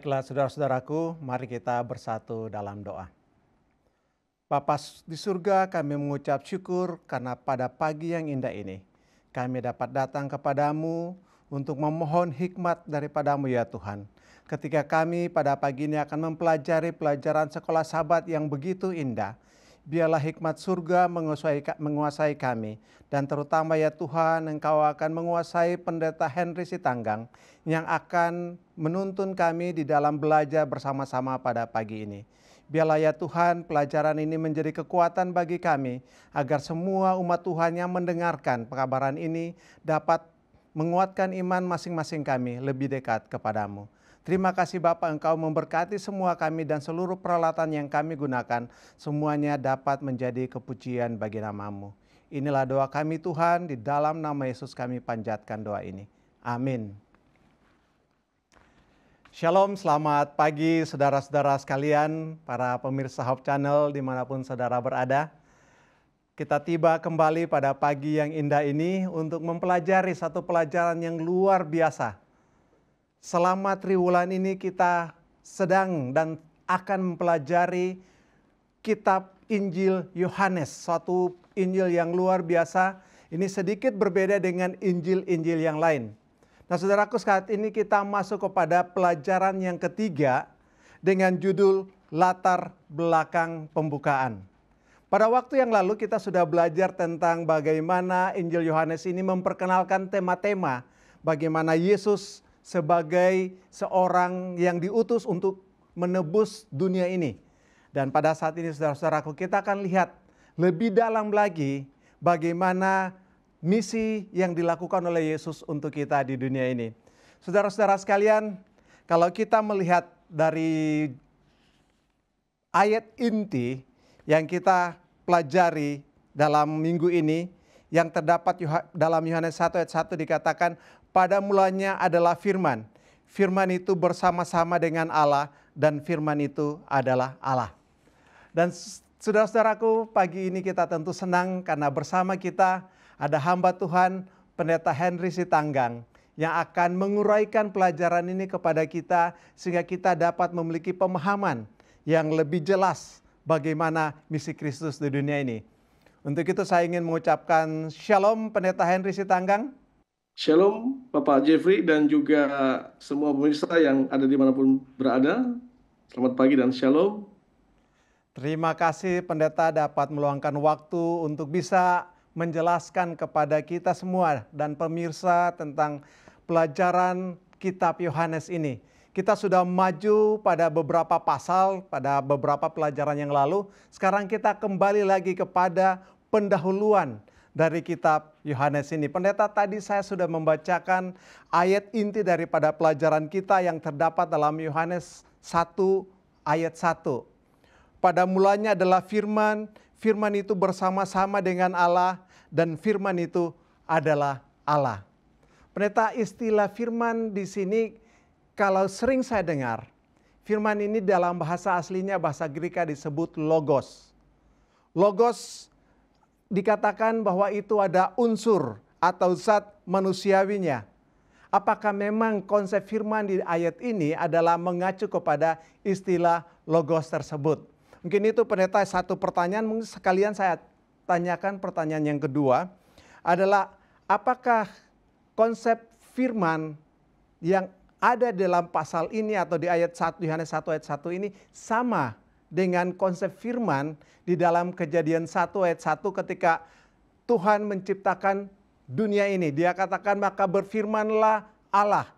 Baiklah saudara-saudaraku, mari kita bersatu dalam doa. Bapa di surga, kami mengucap syukur karena pada pagi yang indah ini, kami dapat datang kepadamu untuk memohon hikmat daripadamu ya Tuhan. Ketika kami pada pagi ini akan mempelajari pelajaran sekolah sahabat yang begitu indah, biarlah hikmat surga menguasai, kami. Dan terutama ya Tuhan, Engkau akan menguasai pendeta Henry Sitanggang yang akan menuntun kami di dalam belajar bersama-sama pada pagi ini. Biarlah ya Tuhan pelajaran ini menjadi kekuatan bagi kami agar semua umat Tuhan yang mendengarkan pekabaran ini dapat menguatkan iman masing-masing kami lebih dekat kepadamu. Terima kasih Bapak Engkau memberkati semua kami dan seluruh peralatan yang kami gunakan. Semuanya dapat menjadi kepujian bagi namamu. Inilah doa kami Tuhan, di dalam nama Yesus kami panjatkan doa ini. Amin. Shalom, selamat pagi saudara-saudara sekalian, para pemirsa Hope Channel dimanapun saudara berada. Kita tiba kembali pada pagi yang indah ini untuk mempelajari satu pelajaran yang luar biasa selama triwulan ini kita sedang dan akan mempelajari kitab Injil Yohanes, suatu Injil yang luar biasa. Ini sedikit berbeda dengan Injil-Injil yang lain. Nah, saudaraku, saat ini kita masuk kepada pelajaran yang ketiga dengan judul "Latar Belakang Pembukaan". Pada waktu yang lalu, kita sudah belajar tentang bagaimana Injil Yohanes ini memperkenalkan tema-tema, bagaimana Yesus sebagai seorang yang diutus untuk menebus dunia ini. Dan pada saat ini saudara-saudaraku kita akan lihat lebih dalam lagi bagaimana misi yang dilakukan oleh Yesus untuk kita di dunia ini. Saudara-saudara sekalian, kalau kita melihat dari ayat inti yang kita pelajari dalam minggu ini yang terdapat dalam Yohanes 1 ayat 1 dikatakan pada mulanya adalah firman. Firman itu bersama-sama dengan Allah dan firman itu adalah Allah. Dan saudara-saudaraku, pagi ini kita tentu senang karena bersama kita ada hamba Tuhan Pendeta Henry Sitanggang yang akan menguraikan pelajaran ini kepada kita sehingga kita dapat memiliki pemahaman yang lebih jelas bagaimana misi Kristus di dunia ini. Untuk itu saya ingin mengucapkan Shalom Pendeta Henry Sitanggang. Shalom Bapak Jeffrey dan juga semua pemirsa yang ada dimanapun berada. Selamat pagi dan shalom. Terima kasih pendeta dapat meluangkan waktu untuk bisa menjelaskan kepada kita semua dan pemirsa tentang pelajaran kitab Yohanes ini. Kita sudah maju pada beberapa pasal, pada beberapa pelajaran yang lalu. Sekarang kita kembali lagi kepada pendahuluan dari kitab Yohanes ini. Pendeta tadi saya sudah membacakan ayat inti daripada pelajaran kita yang terdapat dalam Yohanes 1 ayat 1. Pada mulanya adalah firman, firman itu bersama-sama dengan Allah dan firman itu adalah Allah. Pendeta istilah firman di sini kalau sering saya dengar, firman ini dalam bahasa aslinya bahasa Greka disebut logos. Logos dikatakan bahwa itu ada unsur atau zat manusiawinya. Apakah memang konsep firman di ayat ini adalah mengacu kepada istilah logos tersebut? Mungkin itu pendeta satu pertanyaan, mungkin sekalian saya tanyakan pertanyaan yang kedua adalah apakah konsep firman yang ada dalam pasal ini atau di ayat 1 Yohanes 1 ayat 1 ini sama dengan konsep firman di dalam kejadian 1 ayat 1 ketika Tuhan menciptakan dunia ini. Dia katakan maka berfirmanlah Allah,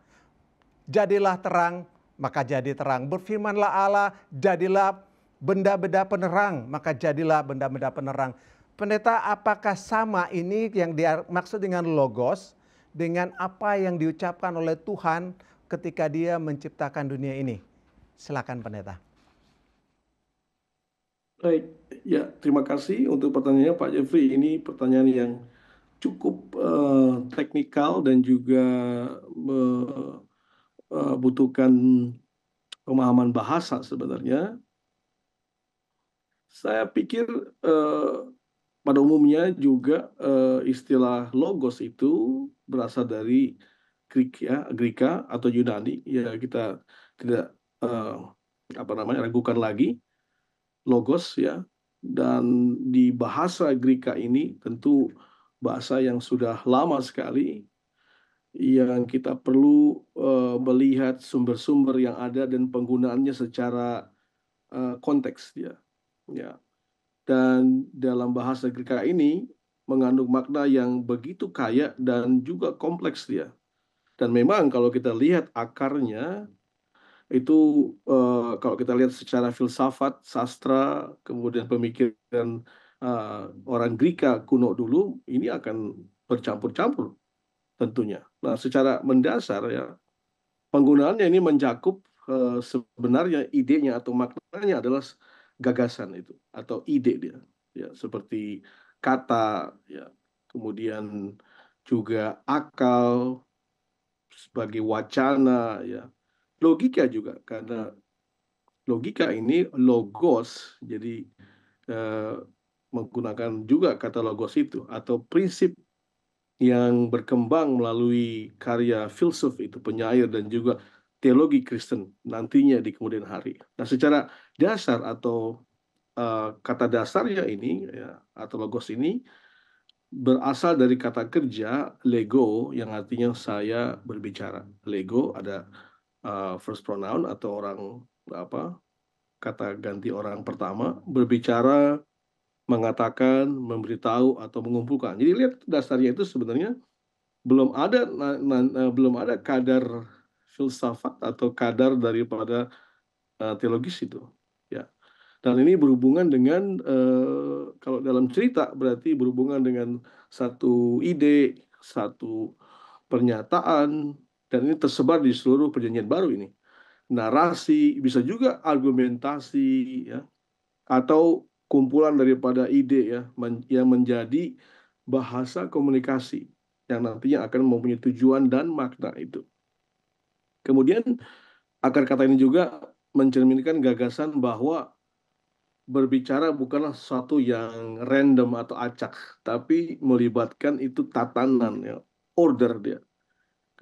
jadilah terang, maka jadi terang. Berfirmanlah Allah, jadilah benda-benda penerang, maka jadilah benda-benda penerang. Pendeta, apakah sama ini yang dimaksud dengan logos dengan apa yang diucapkan oleh Tuhan ketika dia menciptakan dunia ini? Silakan pendeta. Baik, ya terima kasih untuk pertanyaannya Pak Jeffrey. Ini pertanyaan yang cukup uh, teknikal dan juga membutuhkan eh, uh, pemahaman bahasa sebenarnya. Saya pikir uh, pada umumnya juga uh, istilah logos itu berasal dari Greek ya, Greka atau Yunani. Ya kita tidak uh, apa namanya ragukan lagi logos ya dan di bahasa Greka ini tentu bahasa yang sudah lama sekali yang kita perlu uh, melihat sumber-sumber yang ada dan penggunaannya secara uh, konteks ya. ya. Dan dalam bahasa Greka ini mengandung makna yang begitu kaya dan juga kompleks dia. Ya. Dan memang kalau kita lihat akarnya itu uh, kalau kita lihat secara filsafat, sastra, kemudian pemikiran uh, orang Grika kuno dulu, ini akan bercampur-campur tentunya. Nah, secara mendasar ya penggunaannya ini mencakup uh, sebenarnya idenya atau maknanya adalah gagasan itu atau ide dia, ya seperti kata, ya kemudian juga akal sebagai wacana, ya logika juga karena logika ini logos jadi eh, menggunakan juga kata logos itu atau prinsip yang berkembang melalui karya filsuf itu penyair dan juga teologi Kristen nantinya di kemudian hari. Nah secara dasar atau uh, kata dasarnya ini ya, atau logos ini berasal dari kata kerja lego yang artinya saya berbicara. Lego ada uh, first pronoun atau orang apa kata ganti orang pertama berbicara mengatakan memberitahu atau mengumpulkan jadi lihat dasarnya itu sebenarnya belum ada na, na, na, eh, belum ada kadar filsafat atau kadar daripada uh, teologis itu ya dan ini berhubungan dengan uh, kalau dalam cerita berarti berhubungan dengan satu ide satu pernyataan dan ini tersebar di seluruh perjanjian baru ini. Narasi, bisa juga argumentasi, ya, atau kumpulan daripada ide ya yang menjadi bahasa komunikasi yang nantinya akan mempunyai tujuan dan makna itu. Kemudian akar kata ini juga mencerminkan gagasan bahwa berbicara bukanlah sesuatu yang random atau acak, tapi melibatkan itu tatanan ya, order dia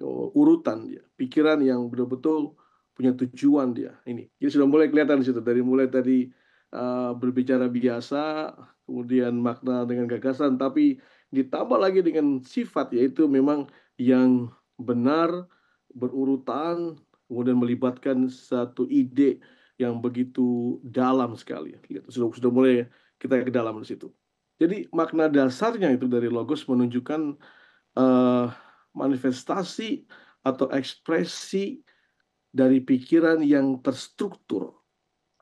urutan dia, pikiran yang betul-betul punya tujuan dia ini. Jadi sudah mulai kelihatan di situ dari mulai tadi uh, berbicara biasa, kemudian makna dengan gagasan, tapi ditambah lagi dengan sifat yaitu memang yang benar berurutan kemudian melibatkan satu ide yang begitu dalam sekali. sudah sudah mulai kita ke dalam di situ. Jadi makna dasarnya itu dari logos menunjukkan uh, manifestasi atau ekspresi dari pikiran yang terstruktur.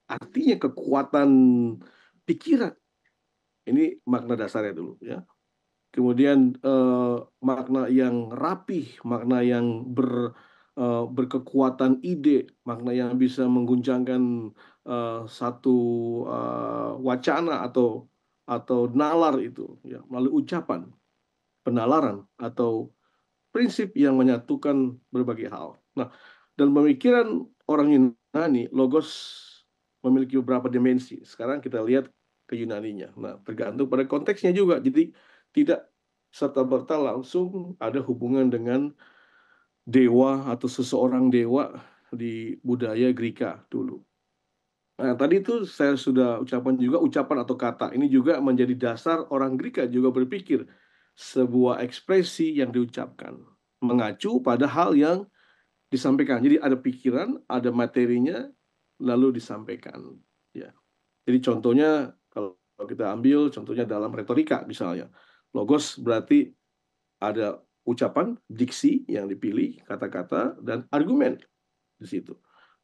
Artinya kekuatan pikiran. Ini makna dasarnya dulu ya. Kemudian eh, makna yang rapih, makna yang ber eh, berkekuatan ide, makna yang bisa mengguncangkan eh, satu eh, wacana atau atau nalar itu ya melalui ucapan, penalaran atau prinsip yang menyatukan berbagai hal. Nah, dalam pemikiran orang Yunani, logos memiliki beberapa dimensi. Sekarang kita lihat ke Yunaninya. Nah, tergantung pada konteksnya juga. Jadi tidak serta merta langsung ada hubungan dengan dewa atau seseorang dewa di budaya Greka dulu. Nah, tadi itu saya sudah ucapan juga ucapan atau kata. Ini juga menjadi dasar orang Greka juga berpikir sebuah ekspresi yang diucapkan mengacu pada hal yang disampaikan. Jadi ada pikiran, ada materinya, lalu disampaikan. Ya. Jadi contohnya kalau kita ambil contohnya dalam retorika misalnya, logos berarti ada ucapan, diksi yang dipilih, kata-kata dan argumen di situ.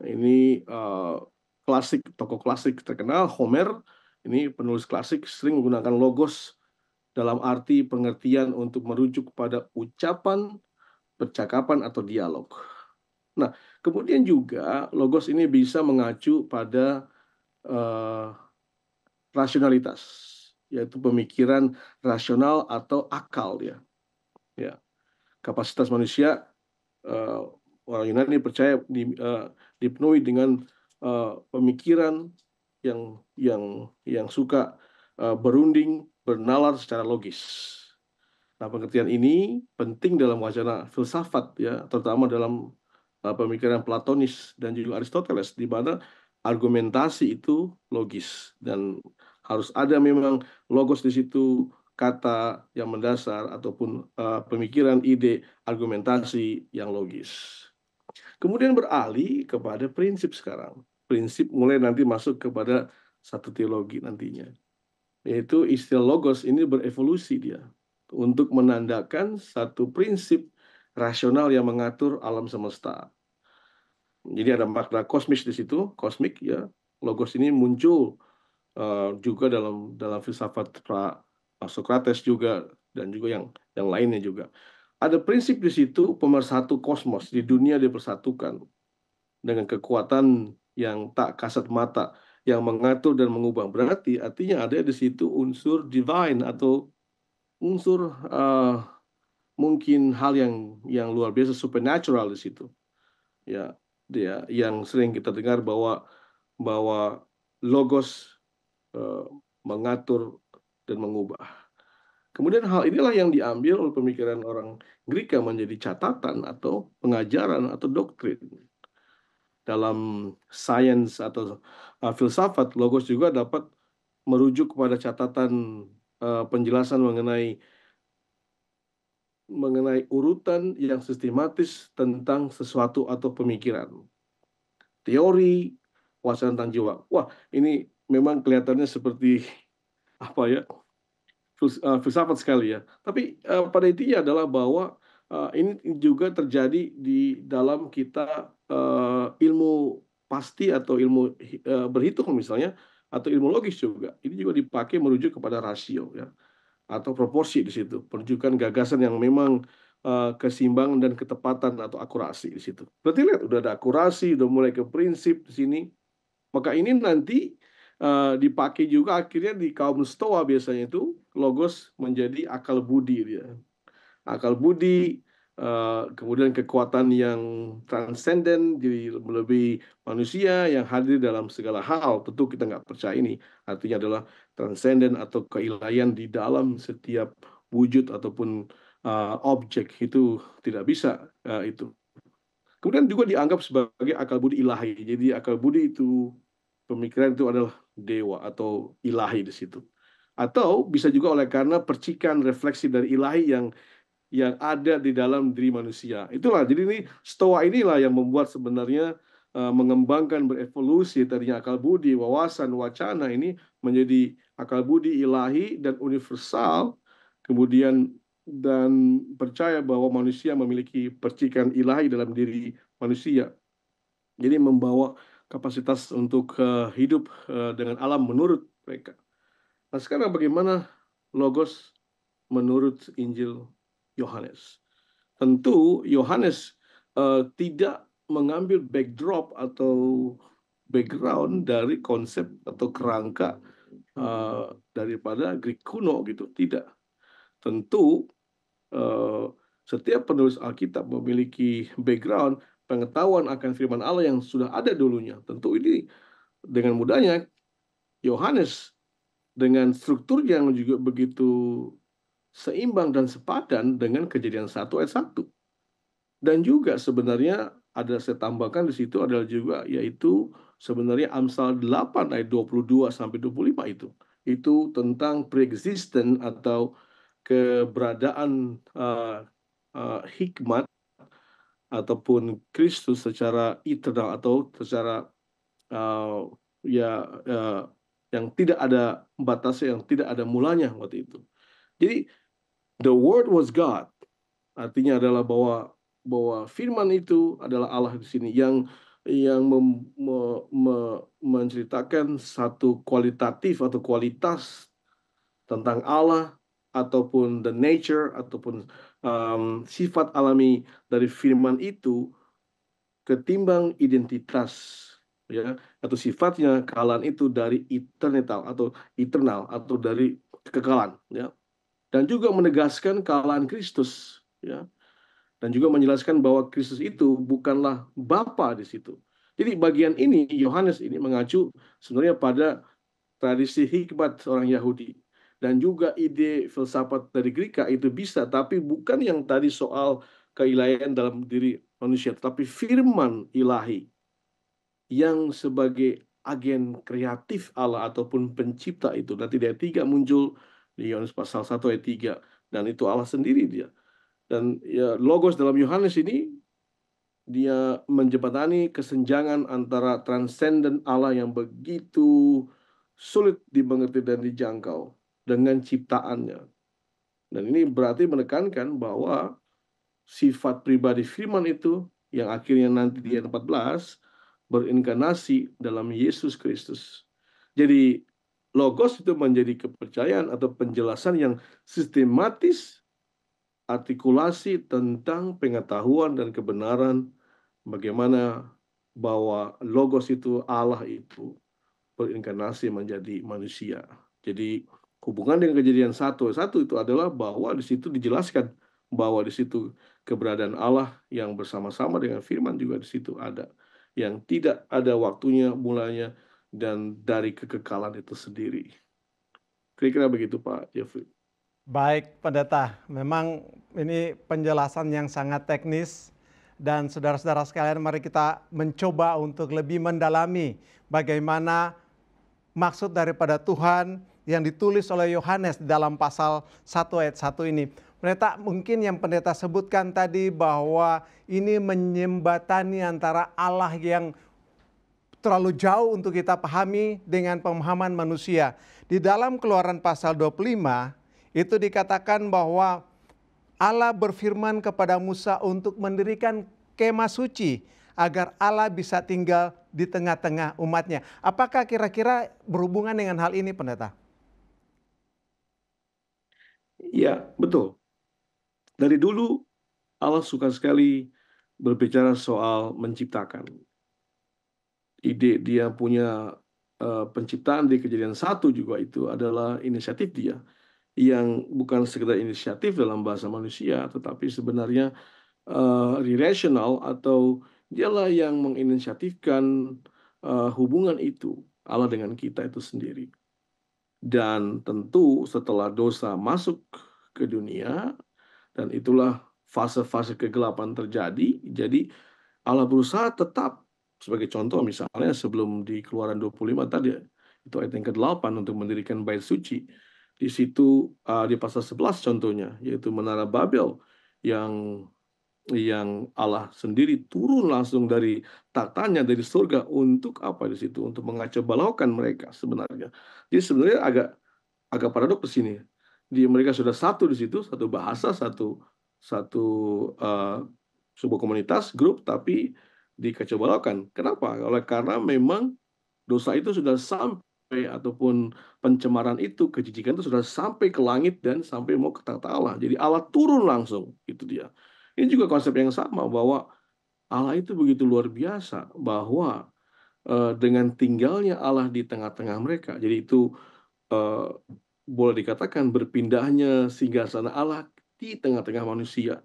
Ini uh, klasik tokoh klasik terkenal Homer, ini penulis klasik sering menggunakan logos dalam arti pengertian untuk merujuk pada ucapan, percakapan, atau dialog. Nah, kemudian juga logos ini bisa mengacu pada uh, rasionalitas, yaitu pemikiran rasional atau akal ya. Ya. Kapasitas manusia uh, orang Yunani percaya di, uh, dipenuhi dengan uh, pemikiran yang yang yang suka uh, berunding bernalar secara logis. Nah, pengertian ini penting dalam wacana filsafat ya, terutama dalam uh, pemikiran Platonis dan juga Aristoteles di mana argumentasi itu logis dan harus ada memang logos di situ kata yang mendasar ataupun uh, pemikiran ide argumentasi yang logis. Kemudian beralih kepada prinsip sekarang. Prinsip mulai nanti masuk kepada satu teologi nantinya yaitu istilah logos ini berevolusi dia untuk menandakan satu prinsip rasional yang mengatur alam semesta. Jadi ada makna kosmis di situ, kosmik ya. Logos ini muncul uh, juga dalam dalam filsafat pra eh, Socrates juga dan juga yang yang lainnya juga. Ada prinsip di situ pemersatu kosmos di dunia dipersatukan dengan kekuatan yang tak kasat mata yang mengatur dan mengubah. Berarti artinya ada di situ unsur divine atau unsur uh, mungkin hal yang yang luar biasa supernatural di situ. Ya, dia yang sering kita dengar bahwa bahwa logos uh, mengatur dan mengubah. Kemudian hal inilah yang diambil oleh pemikiran orang yang menjadi catatan atau pengajaran atau doktrin dalam sains atau uh, filsafat logos juga dapat merujuk kepada catatan uh, penjelasan mengenai mengenai urutan yang sistematis tentang sesuatu atau pemikiran. Teori wacana tentang jiwa. Wah, ini memang kelihatannya seperti apa ya? Uh, filsafat sekali ya. Tapi uh, pada intinya adalah bahwa uh, ini juga terjadi di dalam kita uh, ilmu pasti atau ilmu uh, berhitung misalnya atau ilmu logis juga ini juga dipakai merujuk kepada rasio ya atau proporsi di situ penunjukan gagasan yang memang uh, kesimbangan dan ketepatan atau akurasi di situ berarti lihat udah ada akurasi udah mulai ke prinsip di sini maka ini nanti uh, dipakai juga akhirnya di kaum stoa biasanya itu logos menjadi akal budi dia akal budi, eh, kemudian kekuatan yang transenden, jadi melebihi manusia yang hadir dalam segala hal. Tentu kita nggak percaya ini. Artinya adalah transenden atau keilahian di dalam setiap wujud ataupun eh, objek itu tidak bisa eh, itu. Kemudian juga dianggap sebagai akal budi ilahi. Jadi akal budi itu pemikiran itu adalah dewa atau ilahi di situ. Atau bisa juga oleh karena percikan refleksi dari ilahi yang yang ada di dalam diri manusia. Itulah jadi ini stoa inilah yang membuat sebenarnya uh, mengembangkan berevolusi tadinya akal budi, wawasan, wacana ini menjadi akal budi ilahi dan universal. Kemudian dan percaya bahwa manusia memiliki percikan ilahi dalam diri manusia. Jadi membawa kapasitas untuk uh, hidup uh, dengan alam menurut mereka. Nah sekarang bagaimana logos menurut Injil Yohanes. Tentu Yohanes uh, eh, tidak mengambil backdrop atau background dari konsep atau kerangka uh, daripada Greek kuno gitu, tidak. Tentu uh, setiap penulis Alkitab memiliki background pengetahuan akan firman Allah yang sudah ada dulunya. Tentu ini dengan mudahnya Yohanes dengan struktur yang juga begitu seimbang dan sepadan dengan kejadian satu ayat 1. Dan juga sebenarnya ada saya tambahkan di situ adalah juga yaitu sebenarnya Amsal 8 ayat 22 sampai 25 itu. Itu tentang preexisten atau keberadaan uh, uh, hikmat ataupun Kristus secara eternal atau secara uh, ya uh, yang tidak ada batasnya, yang tidak ada mulanya waktu itu. Jadi the word was God. Artinya adalah bahwa bahwa firman itu adalah Allah di sini yang yang mem, me, me, menceritakan satu kualitatif atau kualitas tentang Allah ataupun the nature ataupun um, sifat alami dari firman itu ketimbang identitas ya atau sifatnya kekalan itu dari eternal atau eternal atau dari kekekalan ya dan juga menegaskan kekalahan Kristus ya dan juga menjelaskan bahwa Kristus itu bukanlah Bapa di situ. Jadi bagian ini Yohanes ini mengacu sebenarnya pada tradisi hikmat orang Yahudi dan juga ide filsafat dari Greka itu bisa tapi bukan yang tadi soal keilahian dalam diri manusia tetapi firman ilahi yang sebagai agen kreatif Allah ataupun pencipta itu nanti dia tiga muncul di Yohanes pasal 1 ayat 3 dan itu Allah sendiri dia. Dan ya logos dalam Yohanes ini dia menjembatani kesenjangan antara transenden Allah yang begitu sulit dimengerti dan dijangkau dengan ciptaannya. Dan ini berarti menekankan bahwa sifat pribadi firman itu yang akhirnya nanti di ayat 14 berinkarnasi dalam Yesus Kristus. Jadi logos itu menjadi kepercayaan atau penjelasan yang sistematis artikulasi tentang pengetahuan dan kebenaran bagaimana bahwa logos itu Allah itu berinkarnasi menjadi manusia. Jadi hubungan dengan kejadian satu satu itu adalah bahwa di situ dijelaskan bahwa di situ keberadaan Allah yang bersama-sama dengan firman juga di situ ada yang tidak ada waktunya mulanya dan dari kekekalan itu sendiri. Kira-kira begitu Pak Yofi. Baik, Pendeta. Memang ini penjelasan yang sangat teknis dan saudara-saudara sekalian mari kita mencoba untuk lebih mendalami bagaimana maksud daripada Tuhan yang ditulis oleh Yohanes dalam pasal 1 ayat 1 ini. Pendeta, mungkin yang pendeta sebutkan tadi bahwa ini menyembatani antara Allah yang terlalu jauh untuk kita pahami dengan pemahaman manusia. Di dalam keluaran pasal 25 itu dikatakan bahwa Allah berfirman kepada Musa untuk mendirikan kemah suci agar Allah bisa tinggal di tengah-tengah umatnya. Apakah kira-kira berhubungan dengan hal ini pendeta? Ya, betul. Dari dulu Allah suka sekali berbicara soal menciptakan ide dia punya eh, penciptaan di kejadian satu juga itu adalah inisiatif dia yang bukan sekedar inisiatif dalam bahasa manusia tetapi sebenarnya uh, eh, rational atau dialah yang menginisiatifkan uh, hubungan itu Allah dengan kita itu sendiri dan tentu setelah dosa masuk ke dunia dan itulah fase-fase kegelapan terjadi jadi Allah berusaha tetap sebagai contoh misalnya sebelum di keluaran 25 tadi, itu ayat yang ke-8 untuk mendirikan bait suci. Di situ ah, di pasal 11 contohnya, yaitu menara Babel yang yang Allah sendiri turun langsung dari tatanya dari surga untuk apa di situ untuk mengacau balaukan mereka sebenarnya. Jadi sebenarnya agak agak paradoks di sini. Di mereka sudah satu di situ, satu bahasa, satu satu uh, sebuah komunitas, grup tapi dikecewakan. Kenapa? Oleh karena memang dosa itu sudah sampai ataupun pencemaran itu kejijikan itu sudah sampai ke langit dan sampai mau ke tata Allah. Jadi Allah turun langsung itu dia. Ini juga konsep yang sama bahwa Allah itu begitu luar biasa bahwa eh, dengan tinggalnya Allah di tengah-tengah mereka. Jadi itu eh, boleh dikatakan berpindahnya singgasana Allah di tengah-tengah manusia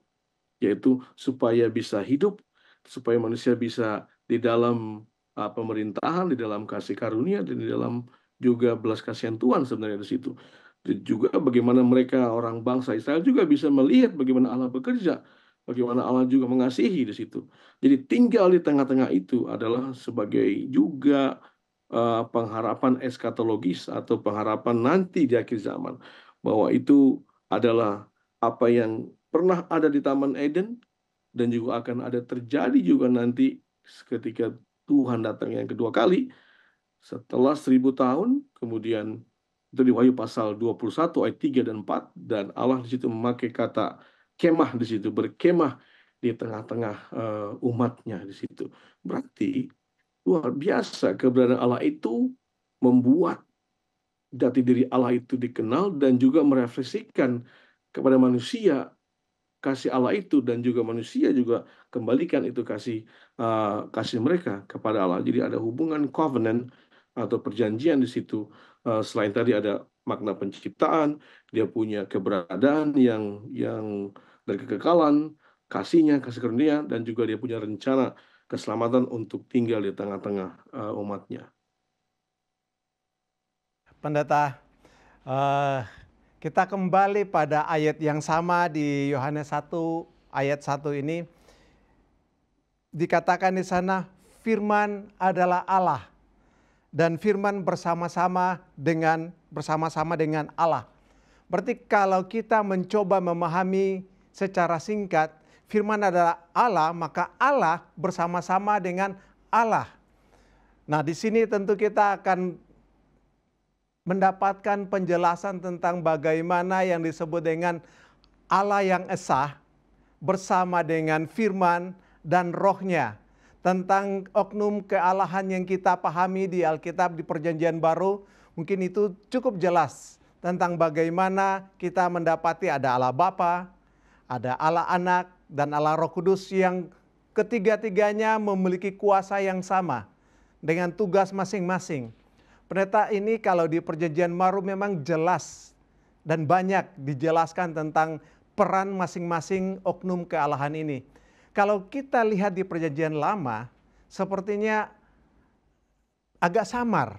yaitu supaya bisa hidup supaya manusia bisa di dalam uh, pemerintahan, di dalam kasih karunia, dan di dalam juga belas kasihan Tuhan sebenarnya di situ. Dan juga bagaimana mereka orang bangsa Israel juga bisa melihat bagaimana Allah bekerja, bagaimana Allah juga mengasihi di situ. Jadi tinggal di tengah-tengah itu adalah sebagai juga uh, pengharapan eskatologis atau pengharapan nanti di akhir zaman bahwa itu adalah apa yang pernah ada di Taman Eden dan juga akan ada terjadi juga nanti ketika Tuhan datang yang kedua kali setelah seribu tahun kemudian itu di Wahyu pasal 21 ayat 3 dan 4 dan Allah di situ memakai kata kemah di situ berkemah di tengah-tengah uh, umatnya di situ. Berarti luar biasa keberadaan Allah itu membuat jati diri Allah itu dikenal dan juga merefleksikan kepada manusia kasih Allah itu dan juga manusia juga kembalikan itu kasih uh, kasih mereka kepada Allah. Jadi ada hubungan covenant atau perjanjian di situ. Uh, selain tadi ada makna penciptaan, dia punya keberadaan yang yang dari kekekalan, kasihnya, kasih karunia dan juga dia punya rencana keselamatan untuk tinggal di tengah-tengah uh, umatnya. Pendeta, uh, kita kembali pada ayat yang sama di Yohanes 1 ayat 1 ini. Dikatakan di sana firman adalah Allah dan firman bersama-sama dengan bersama-sama dengan Allah. Berarti kalau kita mencoba memahami secara singkat firman adalah Allah, maka Allah bersama-sama dengan Allah. Nah, di sini tentu kita akan mendapatkan penjelasan tentang bagaimana yang disebut dengan Allah yang Esa bersama dengan firman dan rohnya. Tentang oknum kealahan yang kita pahami di Alkitab di perjanjian baru, mungkin itu cukup jelas tentang bagaimana kita mendapati ada Allah Bapa, ada Allah Anak, dan Allah Roh Kudus yang ketiga-tiganya memiliki kuasa yang sama dengan tugas masing-masing Pendeta ini kalau di perjanjian baru memang jelas dan banyak dijelaskan tentang peran masing-masing oknum kealahan ini. Kalau kita lihat di perjanjian lama, sepertinya agak samar.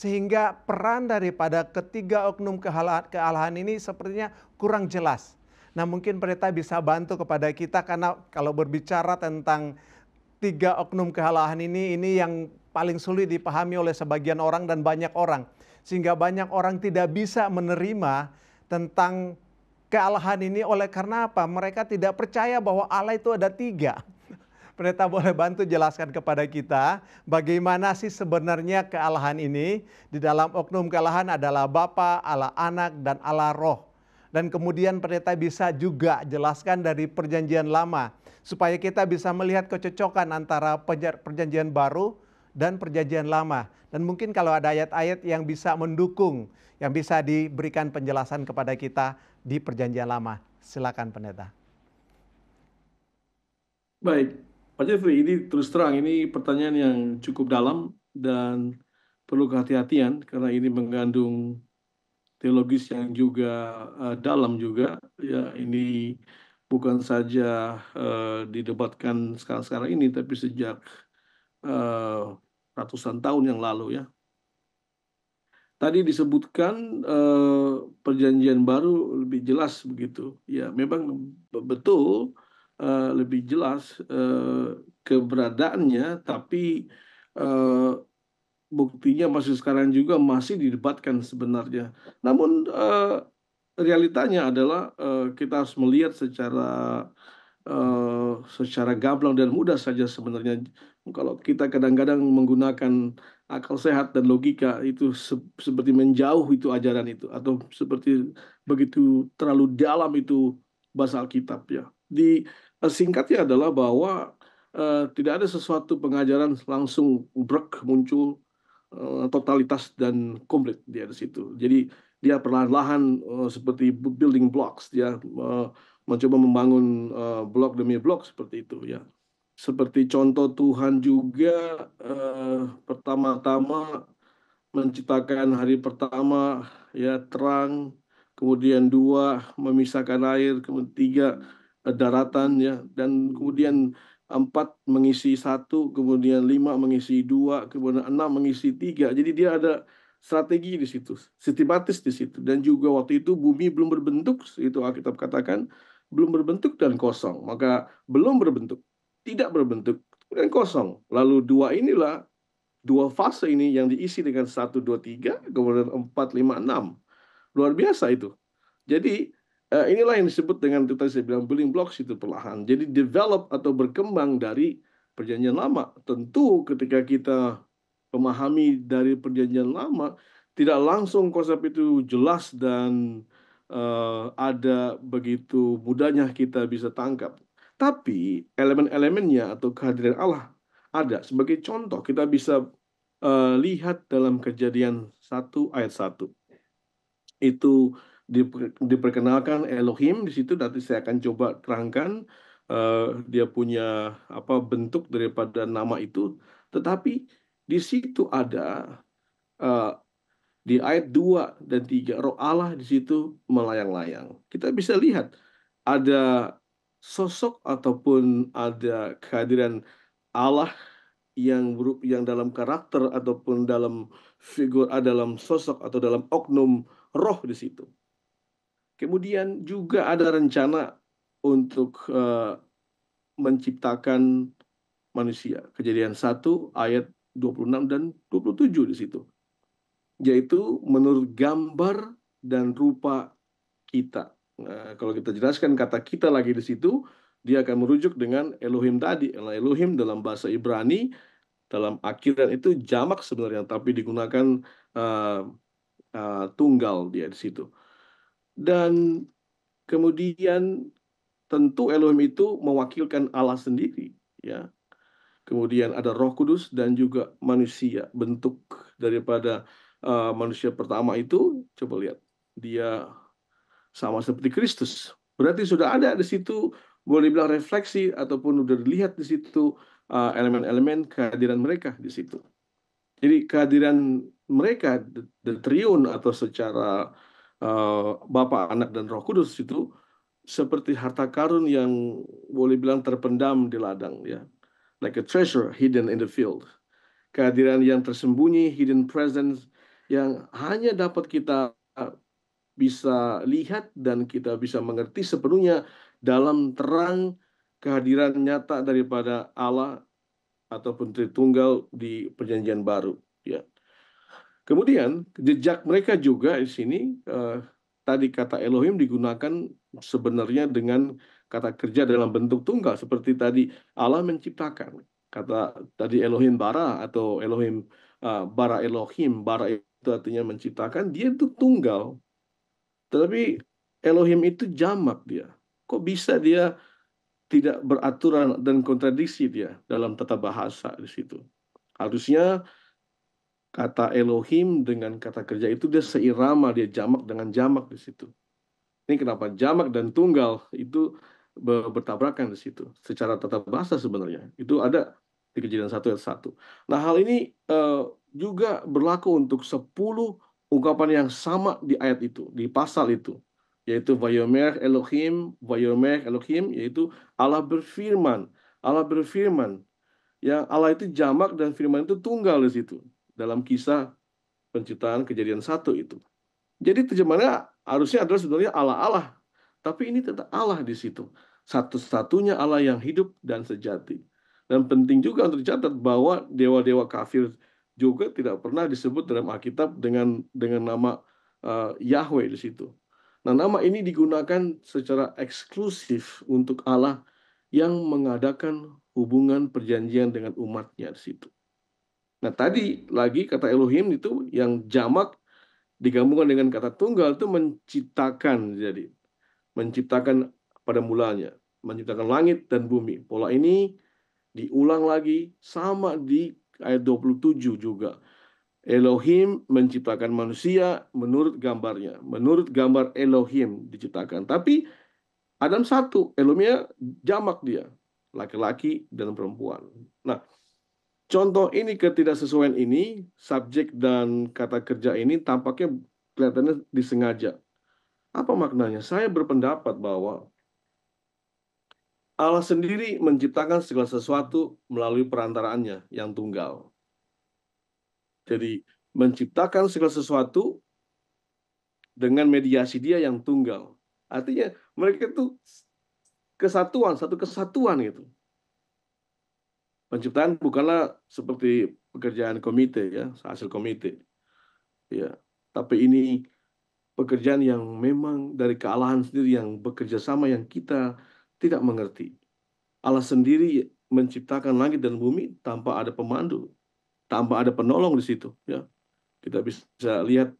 Sehingga peran daripada ketiga oknum kealahan ini sepertinya kurang jelas. Nah mungkin pendeta bisa bantu kepada kita karena kalau berbicara tentang tiga oknum kealahan ini, ini yang paling sulit dipahami oleh sebagian orang dan banyak orang. Sehingga banyak orang tidak bisa menerima tentang kealahan ini oleh karena apa? Mereka tidak percaya bahwa Allah itu ada tiga. Pendeta boleh bantu jelaskan kepada kita bagaimana sih sebenarnya kealahan ini. Di dalam oknum kealahan adalah Bapa, Allah Anak, dan Allah Roh. Dan kemudian pendeta bisa juga jelaskan dari perjanjian lama. Supaya kita bisa melihat kecocokan antara perjanjian baru dan Perjanjian Lama. Dan mungkin kalau ada ayat-ayat yang bisa mendukung, yang bisa diberikan penjelasan kepada kita di Perjanjian Lama. Silakan pendeta. Baik, Pak Jeffrey, ini terus terang ini pertanyaan yang cukup dalam dan perlu kehati-hatian karena ini mengandung teologis yang juga uh, dalam juga. Ya, ini bukan saja uh, didebatkan sekarang-sekarang ini, tapi sejak uh, ratusan tahun yang lalu ya. Tadi disebutkan eh, perjanjian baru lebih jelas begitu. Ya, memang betul eh, lebih jelas eh, keberadaannya, tapi buktinya masih sekarang juga masih didebatkan sebenarnya. Namun realitanya adalah kita harus melihat secara Eh, secara gamblang dan mudah saja sebenarnya kalau kita kadang-kadang menggunakan akal sehat dan logika itu se seperti menjauh itu ajaran itu atau seperti begitu terlalu dalam itu bahasa Alkitab ya. Di eh, singkatnya adalah bahwa uh, tidak ada sesuatu pengajaran langsung brek muncul uh, totalitas dan komplit dia di situ. Jadi dia perlahan-lahan uh, seperti building blocks dia uh, mencoba membangun uh, blok demi blok seperti itu ya. Seperti contoh Tuhan juga uh, pertama-tama menciptakan hari pertama ya terang, kemudian dua memisahkan air, kemudian tiga uh, daratan ya dan kemudian empat mengisi satu, kemudian lima mengisi dua, kemudian enam mengisi tiga. Jadi dia ada strategi di situ, sistematis di situ. Dan juga waktu itu bumi belum berbentuk, itu Alkitab katakan belum berbentuk dan kosong. Maka belum berbentuk, tidak berbentuk, dan kosong. Lalu dua inilah, dua fase ini yang diisi dengan satu, dua, tiga, kemudian empat, lima, enam. Luar biasa itu. Jadi eh, inilah yang disebut dengan kita tadi saya bilang building blocks itu perlahan. Jadi develop atau berkembang dari perjanjian lama. Tentu ketika kita memahami dari perjanjian lama, tidak langsung konsep itu jelas dan Eh, ada begitu mudahnya kita bisa tangkap. Tapi elemen-elemennya atau kehadiran Allah ada. Sebagai contoh kita bisa uh, lihat dalam kejadian 1 ayat 1. Itu diperkenalkan Elohim di situ nanti saya akan coba terangkan uh, dia punya apa bentuk daripada nama itu. Tetapi di situ ada uh, di ayat 2 dan 3, roh Allah di situ melayang-layang. Kita bisa lihat ada sosok ataupun ada kehadiran Allah yang berup, yang dalam karakter ataupun dalam figur ada ah, dalam sosok atau dalam oknum roh di situ. Kemudian juga ada rencana untuk uh, menciptakan manusia. Kejadian 1 ayat 26 dan 27 di situ yaitu menurut gambar dan rupa kita. Nah, kalau kita jelaskan kata kita lagi di situ, dia akan merujuk dengan Elohim tadi. Elohim dalam bahasa Ibrani dalam akhiran itu jamak sebenarnya, tapi digunakan uh, uh, tunggal dia di situ. Dan kemudian tentu Elohim itu mewakilkan Allah sendiri, ya. Kemudian ada Roh Kudus dan juga manusia bentuk daripada uh, manusia pertama itu coba lihat dia sama seperti Kristus. Berarti sudah ada di situ boleh dibilang refleksi ataupun sudah dilihat di situ elemen eh, elemen-elemen kehadiran mereka di situ. Jadi kehadiran mereka the, the triun atau secara uh, Bapa, Anak dan Roh Kudus itu seperti harta karun yang boleh bilang terpendam di ladang ya. Like a treasure hidden in the field. Kehadiran yang tersembunyi, hidden presence yang hanya dapat kita bisa lihat dan kita bisa mengerti sepenuhnya dalam terang kehadiran nyata daripada Allah ataupun Tritunggal di Perjanjian Baru. Ya. Kemudian jejak mereka juga di sini eh, tadi kata Elohim digunakan sebenarnya dengan kata kerja dalam bentuk tunggal seperti tadi Allah menciptakan kata tadi Elohim bara atau Elohim uh, bara Elohim bara itu artinya menciptakan, dia itu tunggal. Tetapi Elohim itu jamak dia. Kok bisa dia tidak beraturan dan kontradiksi dia dalam tata bahasa di situ. Harusnya kata Elohim dengan kata kerja itu dia seirama, dia jamak dengan jamak di situ. Ini kenapa jamak dan tunggal itu bertabrakan di situ secara tata bahasa sebenarnya. Itu ada di kejadian satu ayat satu. Nah hal ini uh, juga berlaku untuk 10 ungkapan yang sama di ayat itu, di pasal itu. Yaitu Vayomer Elohim, Vayomer Elohim, yaitu Allah berfirman. Allah berfirman. Yang Allah itu jamak dan firman itu tunggal di situ. Dalam kisah penciptaan kejadian satu itu. Jadi terjemahannya harusnya adalah sebenarnya Allah-Allah. Tapi ini tetap Allah di situ. Satu-satunya Allah yang hidup dan sejati. Dan penting juga untuk dicatat bahwa dewa-dewa kafir juga tidak pernah disebut dalam Alkitab dengan dengan nama uh, Yahweh di situ. Nah, nama ini digunakan secara eksklusif untuk Allah yang mengadakan hubungan perjanjian dengan umatnya di situ. Nah, tadi lagi kata Elohim itu yang jamak digabungkan dengan kata tunggal itu menciptakan jadi menciptakan pada mulanya, menciptakan langit dan bumi. Pola ini Diulang lagi sama di ayat 27 juga. Elohim menciptakan manusia menurut gambarnya, menurut gambar Elohim diciptakan. Tapi Adam satu, Elohimnya jamak dia, laki-laki dan perempuan. Nah, contoh ini ketidaksesuaian ini, subjek dan kata kerja ini tampaknya kelihatannya disengaja. Apa maknanya? Saya berpendapat bahwa Allah sendiri menciptakan segala sesuatu melalui perantaraannya yang tunggal. Jadi menciptakan segala sesuatu dengan mediasi dia yang tunggal. Artinya mereka itu kesatuan, satu kesatuan gitu. Penciptaan bukanlah seperti pekerjaan komite ya, hasil komite. Ya, tapi ini pekerjaan yang memang dari kealahan sendiri yang bekerja sama yang kita tidak mengerti. Allah sendiri menciptakan langit dan bumi tanpa ada pemandu, tanpa ada penolong di situ. Ya, kita bisa lihat